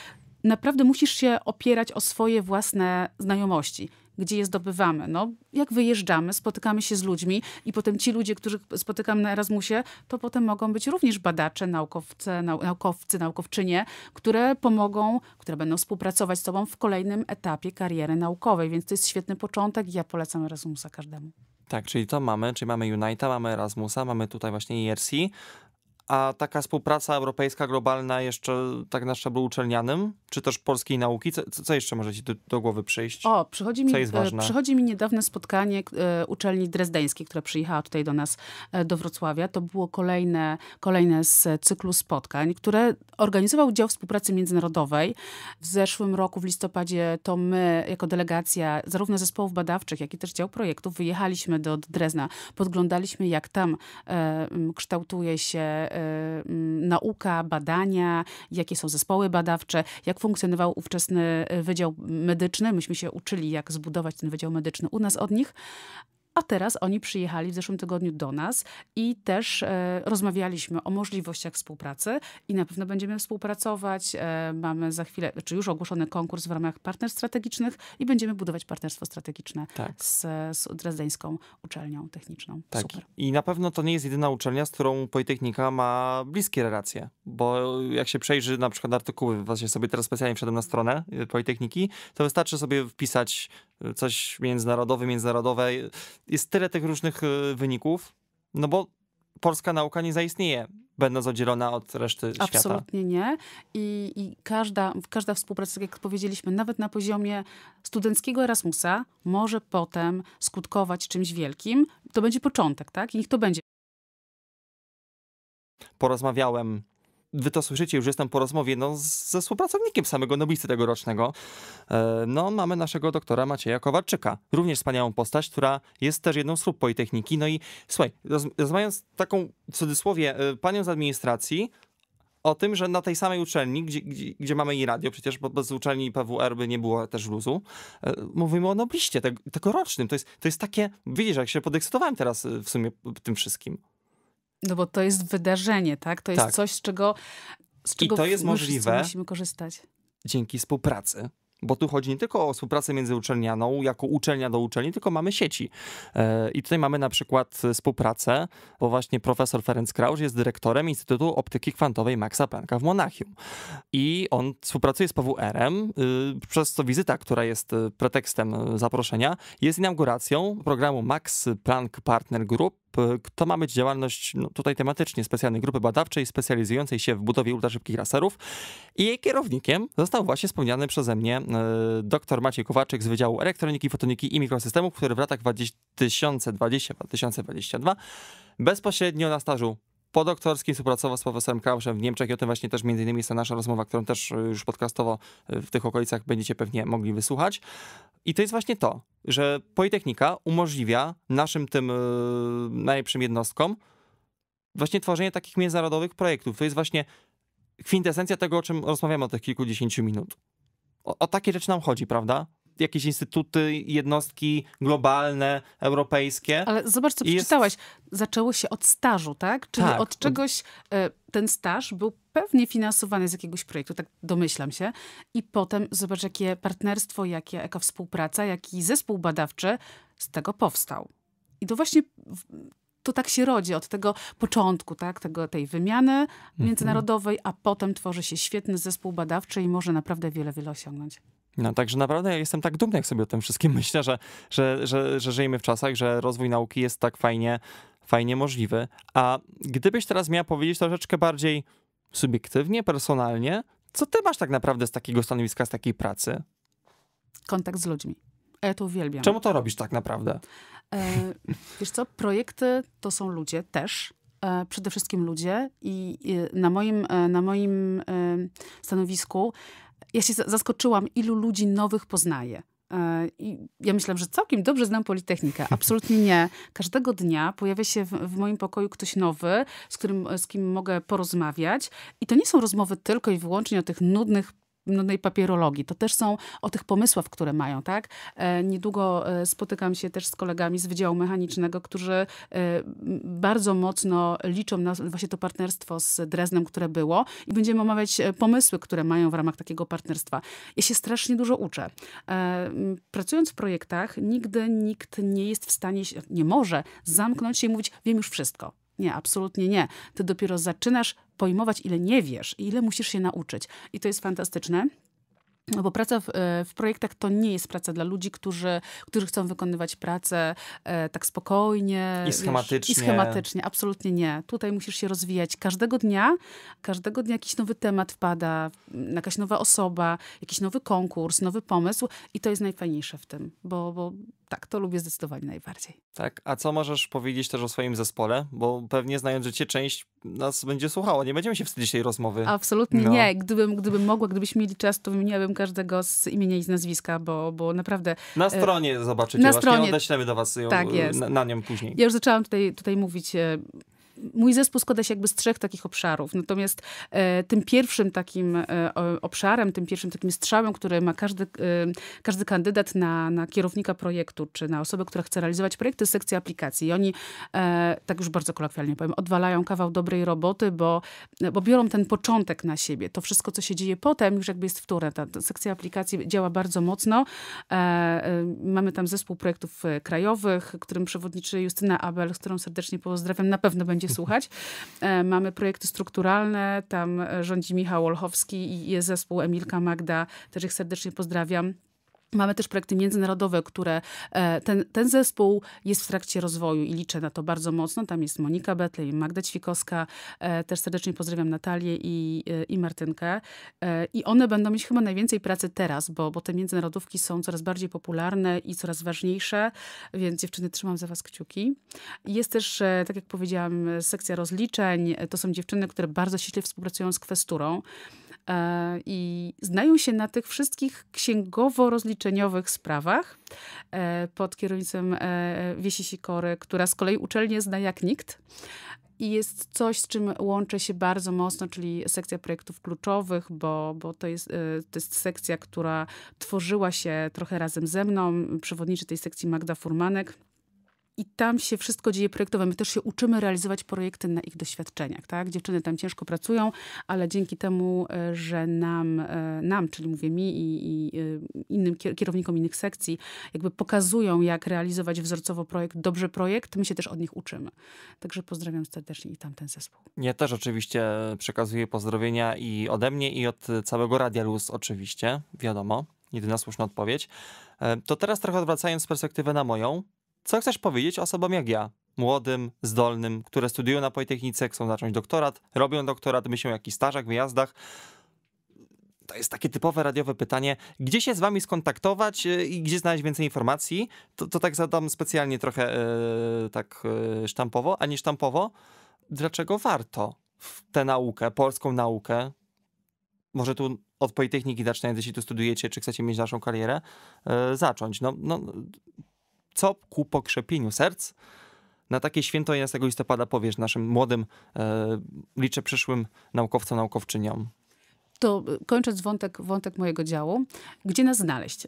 naprawdę musisz się opierać o swoje własne znajomości gdzie je zdobywamy. No, jak wyjeżdżamy, spotykamy się z ludźmi i potem ci ludzie, których spotykam na Erasmusie, to potem mogą być również badacze, naukowce, naukowcy, naukowczynie, które pomogą, które będą współpracować z tobą w kolejnym etapie kariery naukowej. Więc to jest świetny początek i ja polecam Erasmusa każdemu. Tak, czyli to mamy, czyli mamy Unite, mamy Erasmusa, mamy tutaj właśnie ERC. A taka współpraca europejska, globalna jeszcze tak na szczeblu uczelnianym, czy też polskiej nauki, co, co jeszcze może ci do, do, głowy przyjść? O, przychodzi mi, e, przychodzi mi niedawne spotkanie e, uczelni drezdeńskiej, która przyjechała tutaj do nas, e, do Wrocławia. To było kolejne, kolejne z cyklu spotkań, które organizował dział współpracy międzynarodowej. W zeszłym roku, w listopadzie, to my, jako delegacja, zarówno zespołów badawczych, jak i też dział projektów, wyjechaliśmy do Drezna. Podglądaliśmy, jak tam e, kształtuje się E, nauka, badania, jakie są zespoły badawcze, jak funkcjonował ówczesny Wydział Medyczny. Myśmy się uczyli, jak zbudować ten Wydział Medyczny u nas od nich, a teraz oni przyjechali w zeszłym tygodniu do nas i też e, rozmawialiśmy o możliwościach współpracy i na pewno będziemy współpracować. E, mamy za chwilę, czy już ogłoszony konkurs w ramach partnerstw strategicznych i będziemy budować partnerstwo strategiczne tak. z, z drezdeńską uczelnią techniczną. Tak. Super. I na pewno to nie jest jedyna uczelnia, z którą Politechnika ma bliskie relacje, bo jak się przejrzy na przykład artykuły, właśnie sobie teraz specjalnie wszedłem na stronę e, Politechniki, to wystarczy sobie wpisać coś międzynarodowy, międzynarodowe. Jest tyle tych różnych y, wyników, no bo polska nauka nie zaistnieje, będąc oddzielona od reszty Absolutnie świata. Absolutnie nie. I, i każda, każda współpraca, tak jak powiedzieliśmy, nawet na poziomie studenckiego Erasmusa, może potem skutkować czymś wielkim. To będzie początek, tak? I niech to będzie. Porozmawiałem wy to słyszycie, już jestem po rozmowie no, ze współpracownikiem samego noblisty tegorocznego. E, no, mamy naszego doktora Macieja Kowalczyka, również wspaniałą postać, która jest też jedną z prób Politechniki. No i słuchaj, roz, rozmawiając taką, w cudzysłowie, e, panią z administracji, o tym, że na tej samej uczelni, gdzie, gdzie, gdzie mamy i radio, przecież bez uczelni PWR by nie było też luzu, e, mówimy o nobliście tegorocznym. To jest, to jest takie, widzisz, jak się podekscytowałem teraz w sumie tym wszystkim. No bo to jest wydarzenie, tak? To jest tak. coś, z czego, z czego I to jest możliwe. musimy korzystać. Dzięki współpracy bo tu chodzi nie tylko o współpracę międzyuczelnianą, jako uczelnia do uczelni, tylko mamy sieci. E, I tutaj mamy na przykład współpracę, bo właśnie profesor Ferenc Krausz jest dyrektorem Instytutu Optyki Kwantowej Maxa Plancka w Monachium. I on współpracuje z PWR-em, y, przez co wizyta, która jest y, pretekstem y, zaproszenia, jest inauguracją programu Max Planck Partner Group to ma być działalność no, tutaj tematycznie specjalnej grupy badawczej specjalizującej się w budowie ultraszybkich raserów i jej kierownikiem został właśnie wspomniany przeze mnie e, dr Maciej Kowaczyk z Wydziału Elektroniki, Fotoniki i Mikrosystemów, który w latach 2020-2022 bezpośrednio na stażu po doktorskim współpracował z profesorem Krauszem w Niemczech i o tym właśnie też między innymi jest ta nasza rozmowa, którą też e, już podcastowo e, w tych okolicach będziecie pewnie mogli wysłuchać. I to jest właśnie to, że Politechnika umożliwia naszym tym yy, najlepszym jednostkom właśnie tworzenie takich międzynarodowych projektów. To jest właśnie kwintesencja tego, o czym rozmawiamy od tych kilkudziesięciu minut. O, o takie rzeczy nam chodzi, prawda? jakieś instytuty, jednostki globalne, europejskie. Ale zobacz, co przeczytałaś. Jest... Zaczęło się od stażu, tak? Czyli tak. od czegoś, e, ten staż był pewnie finansowany z jakiegoś projektu, tak domyślam się. I potem zobacz, jakie partnerstwo, jakie, jaka współpraca, jaki zespół badawczy z tego powstał. I to właśnie to tak się rodzi od tego początku, tak, tego, tej wymiany mhm. międzynarodowej, a potem tworzy się świetny zespół badawczy i może naprawdę wiele, wiele osiągnąć. No także naprawdę ja jestem tak dumny, jak sobie o tym wszystkim myślę, że, że, że, że żyjemy w czasach, że rozwój nauki jest tak fajnie, fajnie możliwy. A gdybyś teraz miała powiedzieć troszeczkę bardziej subiektywnie, personalnie, co ty masz tak naprawdę z takiego stanowiska, z takiej pracy? Kontakt z ludźmi a e, ja to uwielbiam. Czemu to robisz tak naprawdę? E, wiesz co, projekty to są ludzie też. E, przede wszystkim ludzie i, i e, na moim, e, na moim e, stanowisku ja się zaskoczyłam, ilu ludzi nowych poznaję. I ja myślałam, że całkiem dobrze znam Politechnikę. Absolutnie nie. Każdego dnia pojawia się w, w, moim pokoju ktoś nowy, z, którym, z kim mogę porozmawiać. I to nie są rozmowy tylko i wyłącznie o tych nudnych nudnej papierologii. To też są o tych pomysłach, które mają, tak? E, niedługo e, spotykam się też z kolegami z Wydziału Mechanicznego, którzy e, bardzo mocno liczą na właśnie to partnerstwo z Dreznem, które było i będziemy omawiać pomysły, które mają w ramach takiego partnerstwa. Ja się strasznie dużo uczę. Pracując w projektach, nigdy nikt nie jest w stanie, nie może zamknąć się i mówić, wiem już wszystko nie, absolutnie nie. Ty dopiero zaczynasz pojmować, ile nie wiesz i ile musisz się nauczyć. I to jest fantastyczne. No bo praca w, e, w, projektach to nie jest praca dla ludzi, którzy, którzy chcą wykonywać pracę e, tak spokojnie. I schematycznie. Wiesz, I schematycznie, absolutnie nie. Tutaj musisz się rozwijać. Każdego dnia, każdego dnia jakiś nowy temat wpada, jakaś nowa osoba, jakiś nowy konkurs, nowy pomysł i to jest najfajniejsze w tym, bo, bo tak, to lubię zdecydowanie najbardziej. Tak, a co możesz powiedzieć też o swoim zespole? Bo pewnie znając życie, część nas będzie słuchała. Nie będziemy się wstydzić tej rozmowy. Absolutnie no. nie. Gdybym, gdybym mogła, gdybyśmy mieli czas, to wymieniłabym każdego z imienia i z nazwiska, bo, bo naprawdę... Na e, stronie zobaczycie na właśnie. Stronie. Odeślemy do was ją, tak e, jest. Na, na nią później. Ja już zaczęłam tutaj, tutaj mówić, e, mój zespół składa się jakby z trzech takich obszarów. Natomiast e, tym pierwszym takim e, obszarem, tym pierwszym takim strzałem, który ma każdy, e, każdy kandydat na, na kierownika projektu, czy na osobę, która chce realizować projekt, to jest sekcja aplikacji. I oni, e, tak już bardzo kolokwialnie powiem, odwalają kawał dobrej roboty, bo, bo biorą ten początek na siebie. To wszystko, co się dzieje potem, już jakby jest wtórne. Ta, ta sekcja aplikacji działa bardzo mocno. E, e, mamy tam zespół projektów krajowych, którym przewodniczy Justyna Abel, z którą serdecznie pozdrawiam. Na pewno będzie słuchać. E, mamy projekty strukturalne, tam rządzi Michał Olchowski i jest zespół Emilka Magda, też ich serdecznie pozdrawiam. Mamy też projekty międzynarodowe, które e, ten, ten zespół jest w trakcie rozwoju i liczę na to bardzo mocno. Tam jest Monika Betley, Magda Ćwikowska, e, też serdecznie pozdrawiam Natalię i, e, i Martynkę. I one będą mieć chyba najwięcej pracy teraz, bo, bo te międzynarodówki są coraz bardziej popularne i coraz ważniejsze, więc dziewczyny, trzymam za was kciuki. Jest też, tak jak powiedziałam, sekcja rozliczeń. To są dziewczyny, które bardzo ściśle współpracują z kwesturą. E, i znają się na tych wszystkich księgowo-rozliczeniowych sprawach e, pod kierownicą e, Wiesi Sikory, która z kolei uczelnię zna jak nikt. I jest coś, z czym łączę się bardzo mocno, czyli sekcja projektów kluczowych, bo, bo to, jest, to jest sekcja, która tworzyła się trochę razem ze mną. Przewodniczy tej sekcji Magda Furmanek i tam się wszystko dzieje projektowo. My też się uczymy realizować projekty na ich doświadczeniach. Tak? Dziewczyny tam ciężko pracują, ale dzięki temu, e, że nam, e, nam czyli mówię mi i, i e, innym kierownikom innych sekcji, jakby pokazują, jak realizować wzorcowo projekt, dobrze projekt, my się też od nich uczymy. Także pozdrawiam serdecznie i tamten zespół. Ja też oczywiście przekazuję pozdrowienia i ode mnie, i od całego Radia Luz oczywiście, wiadomo. Jedyna słuszna odpowiedź. To teraz trochę odwracając perspektywę na moją, co chcesz powiedzieć osobom jak ja? Młodym, zdolnym, które studiują na Politechnice, chcą zacząć doktorat, robią doktorat, myślą o jakichś stażach, wyjazdach. To jest takie typowe radiowe pytanie, gdzie się z wami skontaktować y, i gdzie znaleźć więcej informacji? To, to tak zadam specjalnie trochę yy, tak yy, sztampowo, a nie sztampowo. Dlaczego warto w tę naukę, polską naukę, może tu od Politechniki zaczynając, jeśli tu studiujecie, czy chcecie mieć naszą karierę, yy, zacząć? No, no, co ku pokrzepieniu serc na takie święto 11 listopada powiesz naszym młodym, e, liczę przyszłym naukowcom, naukowczyniom? To e, kończąc wątek, wątek mojego działu, gdzie nas znaleźć?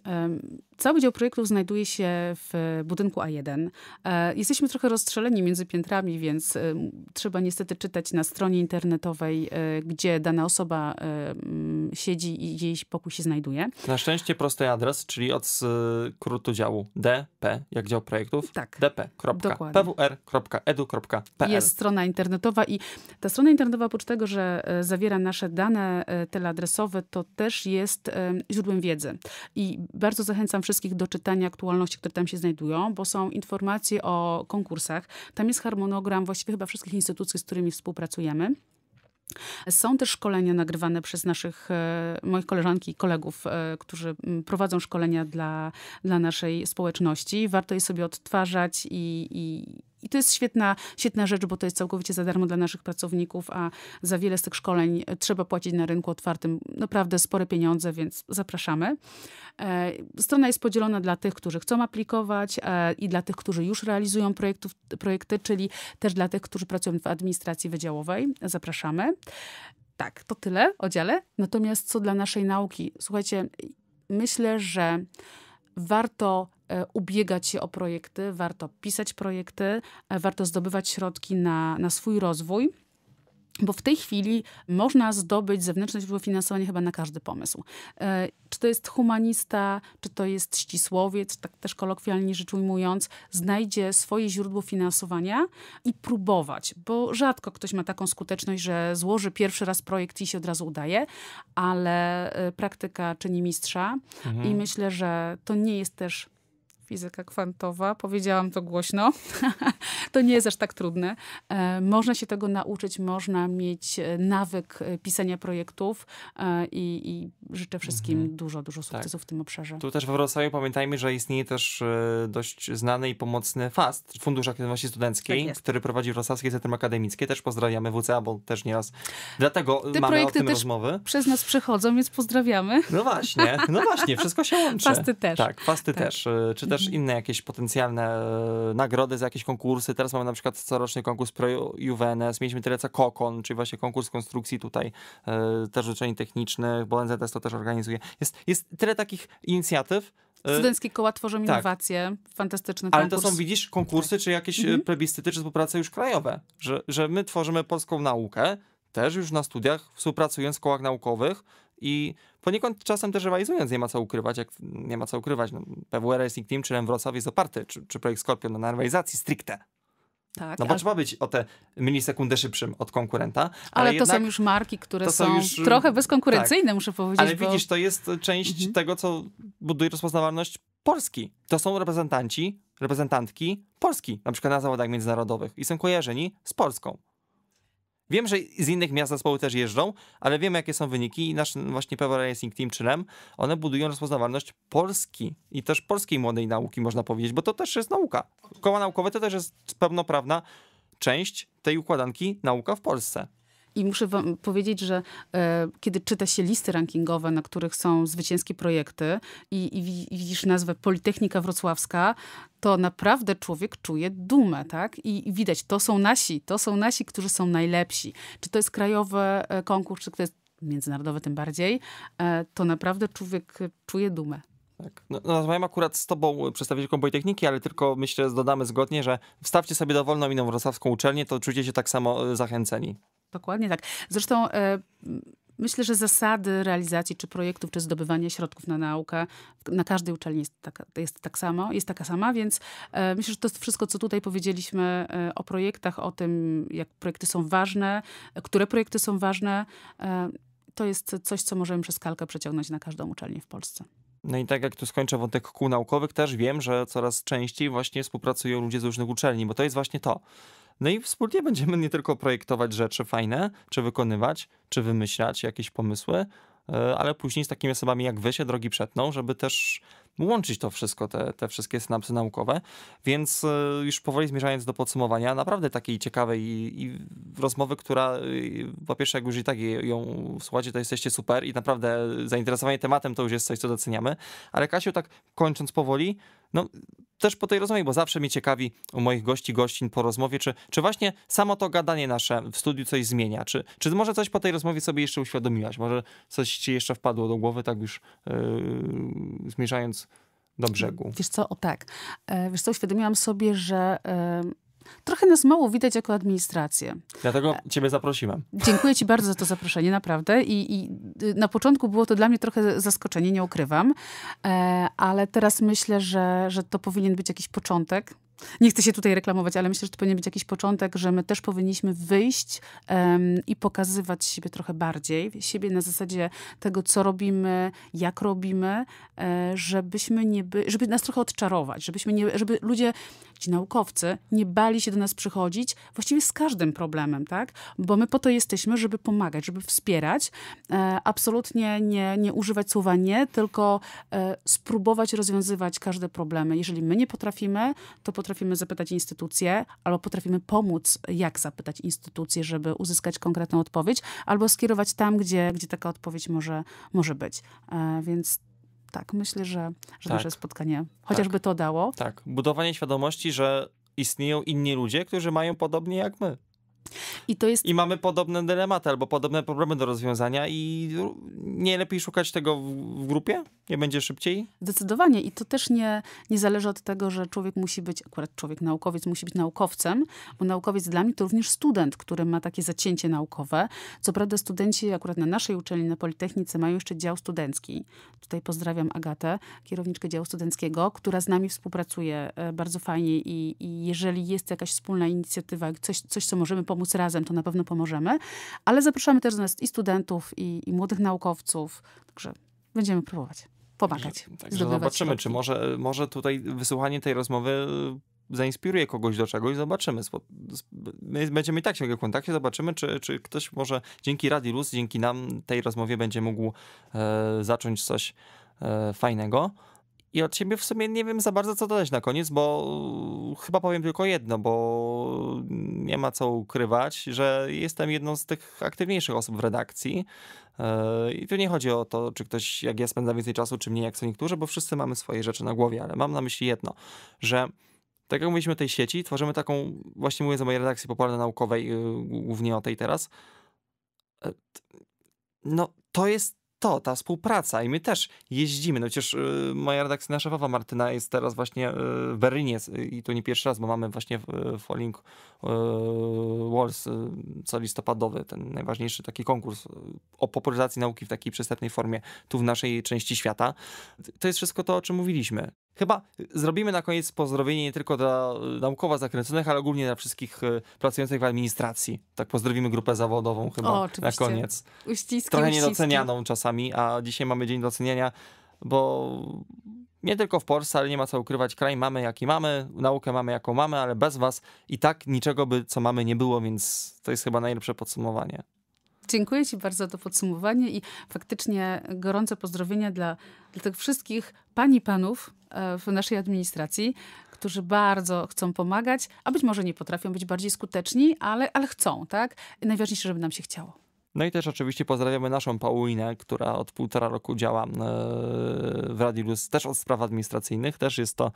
Cały dział projektów znajduje się w e, budynku A1. E, jesteśmy trochę rozstrzeleni między piętrami, więc e, trzeba niestety czytać na stronie internetowej, gdzie dana osoba siedzi i jej pokój się znajduje. Na szczęście prosty adres, czyli od skrótu działu DP, jak dział projektów. Tak. dp.pwr.edu.pl Jest strona internetowa i ta strona internetowa, oprócz tego, że zawiera nasze dane teleadresowe, to też jest źródłem wiedzy. I bardzo zachęcam wszystkich do czytania aktualności, które tam się znajdują, bo są informacje o konkursach. Tam jest harmonogram właściwie chyba wszystkich instytucji, z którymi współpracujemy. Są też szkolenia nagrywane przez naszych, e, moich koleżanki i kolegów, e, którzy prowadzą szkolenia dla, dla naszej społeczności. Warto je sobie odtwarzać i, i i to jest świetna, świetna rzecz, bo to jest całkowicie za darmo dla naszych pracowników, a za wiele z tych szkoleń e, trzeba płacić na rynku otwartym naprawdę spore pieniądze, więc zapraszamy. E, strona jest podzielona dla tych, którzy chcą aplikować e, i dla tych, którzy już realizują projektów, projekty, czyli też dla tych, którzy pracują w administracji wydziałowej. Zapraszamy. Tak, to tyle o dziale. Natomiast co dla naszej nauki? Słuchajcie, myślę, że warto E, ubiegać się o projekty, warto pisać projekty, e, warto zdobywać środki na, na swój rozwój. Bo w tej chwili można zdobyć zewnętrzne źródło finansowania chyba na każdy pomysł. E, czy to jest humanista, czy to jest ścisłowiec, tak też kolokwialnie rzecz ujmując, znajdzie swoje źródło finansowania i próbować, bo rzadko ktoś ma taką skuteczność, że złoży pierwszy raz projekt i się od razu udaje, ale praktyka czyni mistrza mhm. i myślę, że to nie jest też fizyka kwantowa. Powiedziałam to głośno. to nie jest aż tak trudne. E, można się tego nauczyć, można mieć e, nawyk e, pisania projektów i, i, życzę wszystkim mhm. dużo, dużo tak. sukcesów tak. w tym obszarze. Tu też w Wrocławiu pamiętajmy, że istnieje też dość znany i pomocny FAST, Fundusz Aktywności Studenckiej, tak który prowadzi Wrocławskie Centrum Akademickie. Też pozdrawiamy WCA, bo też nieraz dlatego Te mamy projekty o tym też rozmowy. przez nas przychodzą, więc pozdrawiamy. No właśnie, no właśnie, wszystko się łączy. Fasty też. Tak, fasty tak. też. Czy też mhm. inne jakieś potencjalne e, nagrody za jakieś konkursy. Teraz mamy na przykład coroczny konkurs Pro Juvenes, mieliśmy tyle co Kokon, czyli właśnie konkurs konstrukcji tutaj, e, też uczeni technicznych, bo NZS to też organizuje. Jest, jest tyle takich inicjatyw, e, Studenckie koła tworzą tak. innowacje, fantastyczny konkurs. Ale to są, widzisz, konkursy czy jakieś mhm. plebiscyty, czy współprace już krajowe, że, że my tworzymy polską naukę, też już na studiach, współpracując w kołach naukowych, i poniekąd czasem też rywalizując, nie ma co ukrywać, jak nie ma co ukrywać, no, PWR Racing Team czy Wrocław jest oparty, czy, czy projekt Scorpion no, na rywalizacji stricte. Tak, no bo ale... trzeba być o te milisekundy szybszym od konkurenta. Ale, ale to jednak... są już marki, które są, już... Mm, trochę tak. bezkonkurencyjne, tak. muszę powiedzieć. Ale bo... widzisz, to jest część mhm. tego, co buduje rozpoznawalność Polski. To są reprezentanci, reprezentantki Polski, na przykład na zawodach międzynarodowych i są kojarzeni z Polską. Wiem, że z innych miast zespoły też jeżdżą, ale wiemy, jakie są wyniki i nasz właśnie PW Racing Team czy LEM, one budują rozpoznawalność Polski i też polskiej młodej nauki, można powiedzieć, bo to też jest nauka. Koła naukowe to też jest pełnoprawna część tej układanki nauka w Polsce. I muszę wam powiedzieć, że e, kiedy czyta się listy rankingowe, na których są zwycięskie projekty i, i, widzisz nazwę Politechnika Wrocławska, to naprawdę człowiek czuje dumę, tak? I, I, widać, to są nasi, to są nasi, którzy są najlepsi. Czy to jest krajowy e, konkurs, czy to jest międzynarodowy tym bardziej, e, to naprawdę człowiek czuje dumę. Tak. No, rozmawiam no, akurat z tobą, e, przedstawicielką Politechniki, ale tylko myślę, że dodamy zgodnie, że wstawcie sobie dowolną inną wrocławską uczelnię, to czujcie się tak samo zachęceni. Dokładnie tak. Zresztą e, myślę, że zasady realizacji czy projektów, czy zdobywania środków na naukę na każdej uczelni jest, taka, jest tak samo, jest taka sama, więc e, myślę, że to jest wszystko, co tutaj powiedzieliśmy e, o projektach, o tym, jak projekty są ważne, e, które projekty są ważne e, to jest coś, co możemy przez kalkę przeciągnąć na każdą uczelnię w Polsce. No i tak jak tu skończę wątek kół naukowych, też wiem, że coraz częściej właśnie współpracują ludzie z różnych uczelni, bo to jest właśnie to. No i wspólnie będziemy nie tylko projektować rzeczy fajne, czy wykonywać, czy wymyślać jakieś pomysły, e, ale później z takimi osobami jak wy się drogi przetną, żeby też łączyć to wszystko, te, te wszystkie synapsy naukowe. Więc e, już powoli zmierzając do podsumowania, naprawdę takiej ciekawej i, i rozmowy, która e, po pierwsze, jak już i tak ją słuchacie, to jesteście super i naprawdę zainteresowanie tematem to już jest coś, co doceniamy. Ale Kasiu, tak kończąc powoli, no też po tej rozmowie, bo zawsze mnie ciekawi u moich gości, gościń po rozmowie, czy, czy właśnie samo to gadanie nasze w studiu coś zmienia, czy, czy może coś po tej rozmowie sobie jeszcze uświadomiłaś, może coś ci jeszcze wpadło do głowy, tak już yy, zmierzając do brzegu. Wiesz co, o tak. E, wiesz co, uświadomiłam sobie, że e, Trochę nas mało widać jako administrację. Dlatego e, ciebie zaprosiłem. Dziękuję ci bardzo za to zaproszenie, naprawdę. I, I, y, na początku było to dla mnie trochę zaskoczenie, nie ukrywam. ale teraz myślę, że, że to powinien być jakiś początek nie chcę się tutaj reklamować, ale myślę, że to powinien być jakiś początek, że my też powinniśmy wyjść um, i pokazywać siebie trochę bardziej, siebie na zasadzie tego, co robimy, jak robimy, e, żebyśmy nie by, żeby nas trochę odczarować, żebyśmy nie, żeby ludzie ci naukowcy nie bali się do nas przychodzić właściwie z każdym problemem, tak? Bo my po to jesteśmy, żeby pomagać, żeby wspierać. E, absolutnie nie, nie używać słowa nie, tylko e, spróbować rozwiązywać każde problemy. Jeżeli my nie potrafimy, to potrafimy zapytać instytucje, albo potrafimy pomóc, jak zapytać instytucje, żeby uzyskać konkretną odpowiedź, albo skierować tam, gdzie, gdzie taka odpowiedź może, może być. E, więc tak, myślę, że, że tak. nasze spotkanie chociażby tak. to dało. Tak, budowanie świadomości, że istnieją inni ludzie, którzy mają podobnie jak my. I, to jest... I mamy podobne dylematy albo podobne problemy do rozwiązania i nie lepiej szukać tego w, grupie? Nie będzie szybciej? Zdecydowanie i to też nie, nie zależy od tego, że człowiek musi być, akurat człowiek naukowiec musi być naukowcem, bo naukowiec dla mnie to również student, który ma takie zacięcie naukowe. Co prawda studenci akurat na naszej uczelni, na Politechnice mają jeszcze dział studencki. Tutaj pozdrawiam Agatę, kierowniczkę działu studenckiego, która z nami współpracuje e, bardzo fajnie i, i jeżeli jest jakaś wspólna inicjatywa, coś, coś co możemy pomóc, pomóc razem, to na pewno pomożemy. Ale zapraszamy też z nas i studentów, i, i młodych naukowców. Także będziemy próbować pomagać. Także zobaczymy, środki. czy może, może tutaj wysłuchanie tej rozmowy y, zainspiruje kogoś do czegoś, zobaczymy. My będziemy i tak się w kontakcie, zobaczymy, czy, czy ktoś może dzięki Radi Luz, dzięki nam tej rozmowie będzie mógł e, zacząć coś e, fajnego. I od ciebie w sumie nie wiem za bardzo co dodać na koniec, bo y, chyba powiem tylko jedno, bo nie ma co ukrywać, że jestem jedną z tych aktywniejszych osób w redakcji. Y, I tu nie chodzi o to, czy ktoś jak ja spędza więcej czasu, czy mniej jak są niektórzy, bo wszyscy mamy swoje rzeczy na głowie, ale mam na myśli jedno, że tak jak mówiliśmy o tej sieci, tworzymy taką, właśnie mówię za mojej redakcji popularno-naukowej, y, głównie o tej teraz, no to jest to, ta współpraca i my też jeździmy. No przecież y, moja redakcyjna szefowa Martyna jest teraz właśnie y, w Berlinie i to nie pierwszy raz, bo mamy właśnie y, Falling Walls co listopadowy, ten najważniejszy taki konkurs o popularyzacji nauki w takiej przystępnej formie tu w naszej części świata. To jest wszystko to, o czym mówiliśmy. Chyba zrobimy na koniec pozdrowienie nie tylko dla e, naukowo zakręconych, ale ogólnie dla wszystkich e, pracujących w administracji. Tak pozdrowimy grupę zawodową chyba o, na koniec. Uściski, Trochę uściski. niedocenianą czasami, a dzisiaj mamy dzień doceniania, bo nie tylko w Polsce, ale nie ma co ukrywać, kraj mamy jaki mamy, naukę mamy jaką mamy, ale bez was i tak niczego by co mamy nie było, więc to jest chyba najlepsze podsumowanie. Dziękuję Ci bardzo za to podsumowanie i faktycznie gorące pozdrowienia dla, dla tych wszystkich pani panów e, w naszej administracji, którzy bardzo chcą pomagać, a być może nie potrafią być bardziej skuteczni, ale, ale chcą, tak? Najważniejsze, żeby nam się chciało. No i też oczywiście pozdrawiamy naszą Paulinę, która od półtora roku działa e, w Radiu Luz, też od spraw administracyjnych, też jest to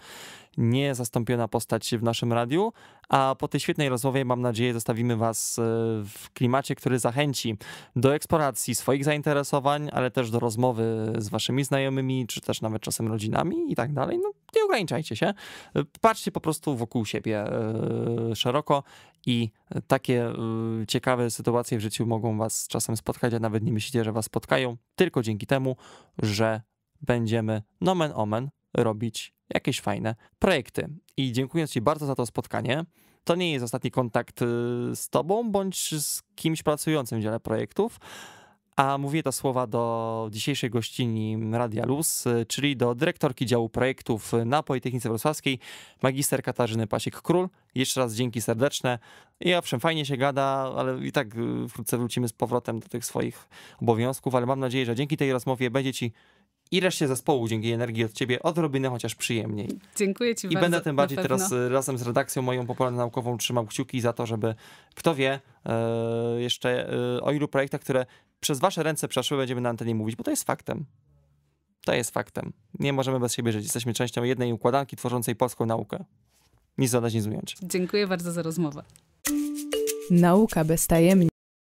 niezastąpiona postać w naszym radiu, a po tej świetnej rozmowie mam nadzieję zostawimy was e, w klimacie, który zachęci do eksploracji swoich zainteresowań, ale też do rozmowy z waszymi znajomymi, czy też nawet czasem rodzinami i tak dalej. No nie ograniczajcie się. Patrzcie po prostu wokół siebie e, szeroko i takie e, ciekawe sytuacje w życiu mogą was czasem spotkać, a nawet nie myślicie, że was spotkają, tylko dzięki temu, że będziemy nomen omen robić jakieś fajne projekty. I dziękuję Ci bardzo za to spotkanie. To nie jest ostatni kontakt e, z Tobą bądź z kimś pracującym w dziale projektów. A mówię te słowa do dzisiejszej gościni Radia Luz, y, czyli do dyrektorki działu projektów na Politechnice Wrocławskiej, magister Katarzyny Pasiek-Król. Jeszcze raz dzięki serdeczne. I owszem, fajnie się gada, ale i tak y, wkrótce wrócimy z powrotem do tych swoich obowiązków, ale mam nadzieję, że dzięki tej rozmowie będzie ci i reszcie zespołu dzięki energii od ciebie odrobinę chociaż przyjemniej. Dziękuję ci I bardzo. I będę tym bardziej teraz y, razem z redakcją moją popularną naukową trzymał kciuki za to, żeby kto wie jeszcze o ilu projektach, które przez wasze ręce przeszły, będziemy na antenie mówić, bo to jest faktem. To jest faktem. Nie możemy bez siebie żyć. Jesteśmy częścią jednej układanki tworzącej polską naukę. Nic zadać, nic ująć. Dziękuję bardzo za rozmowę. Nauka bez tajemnic.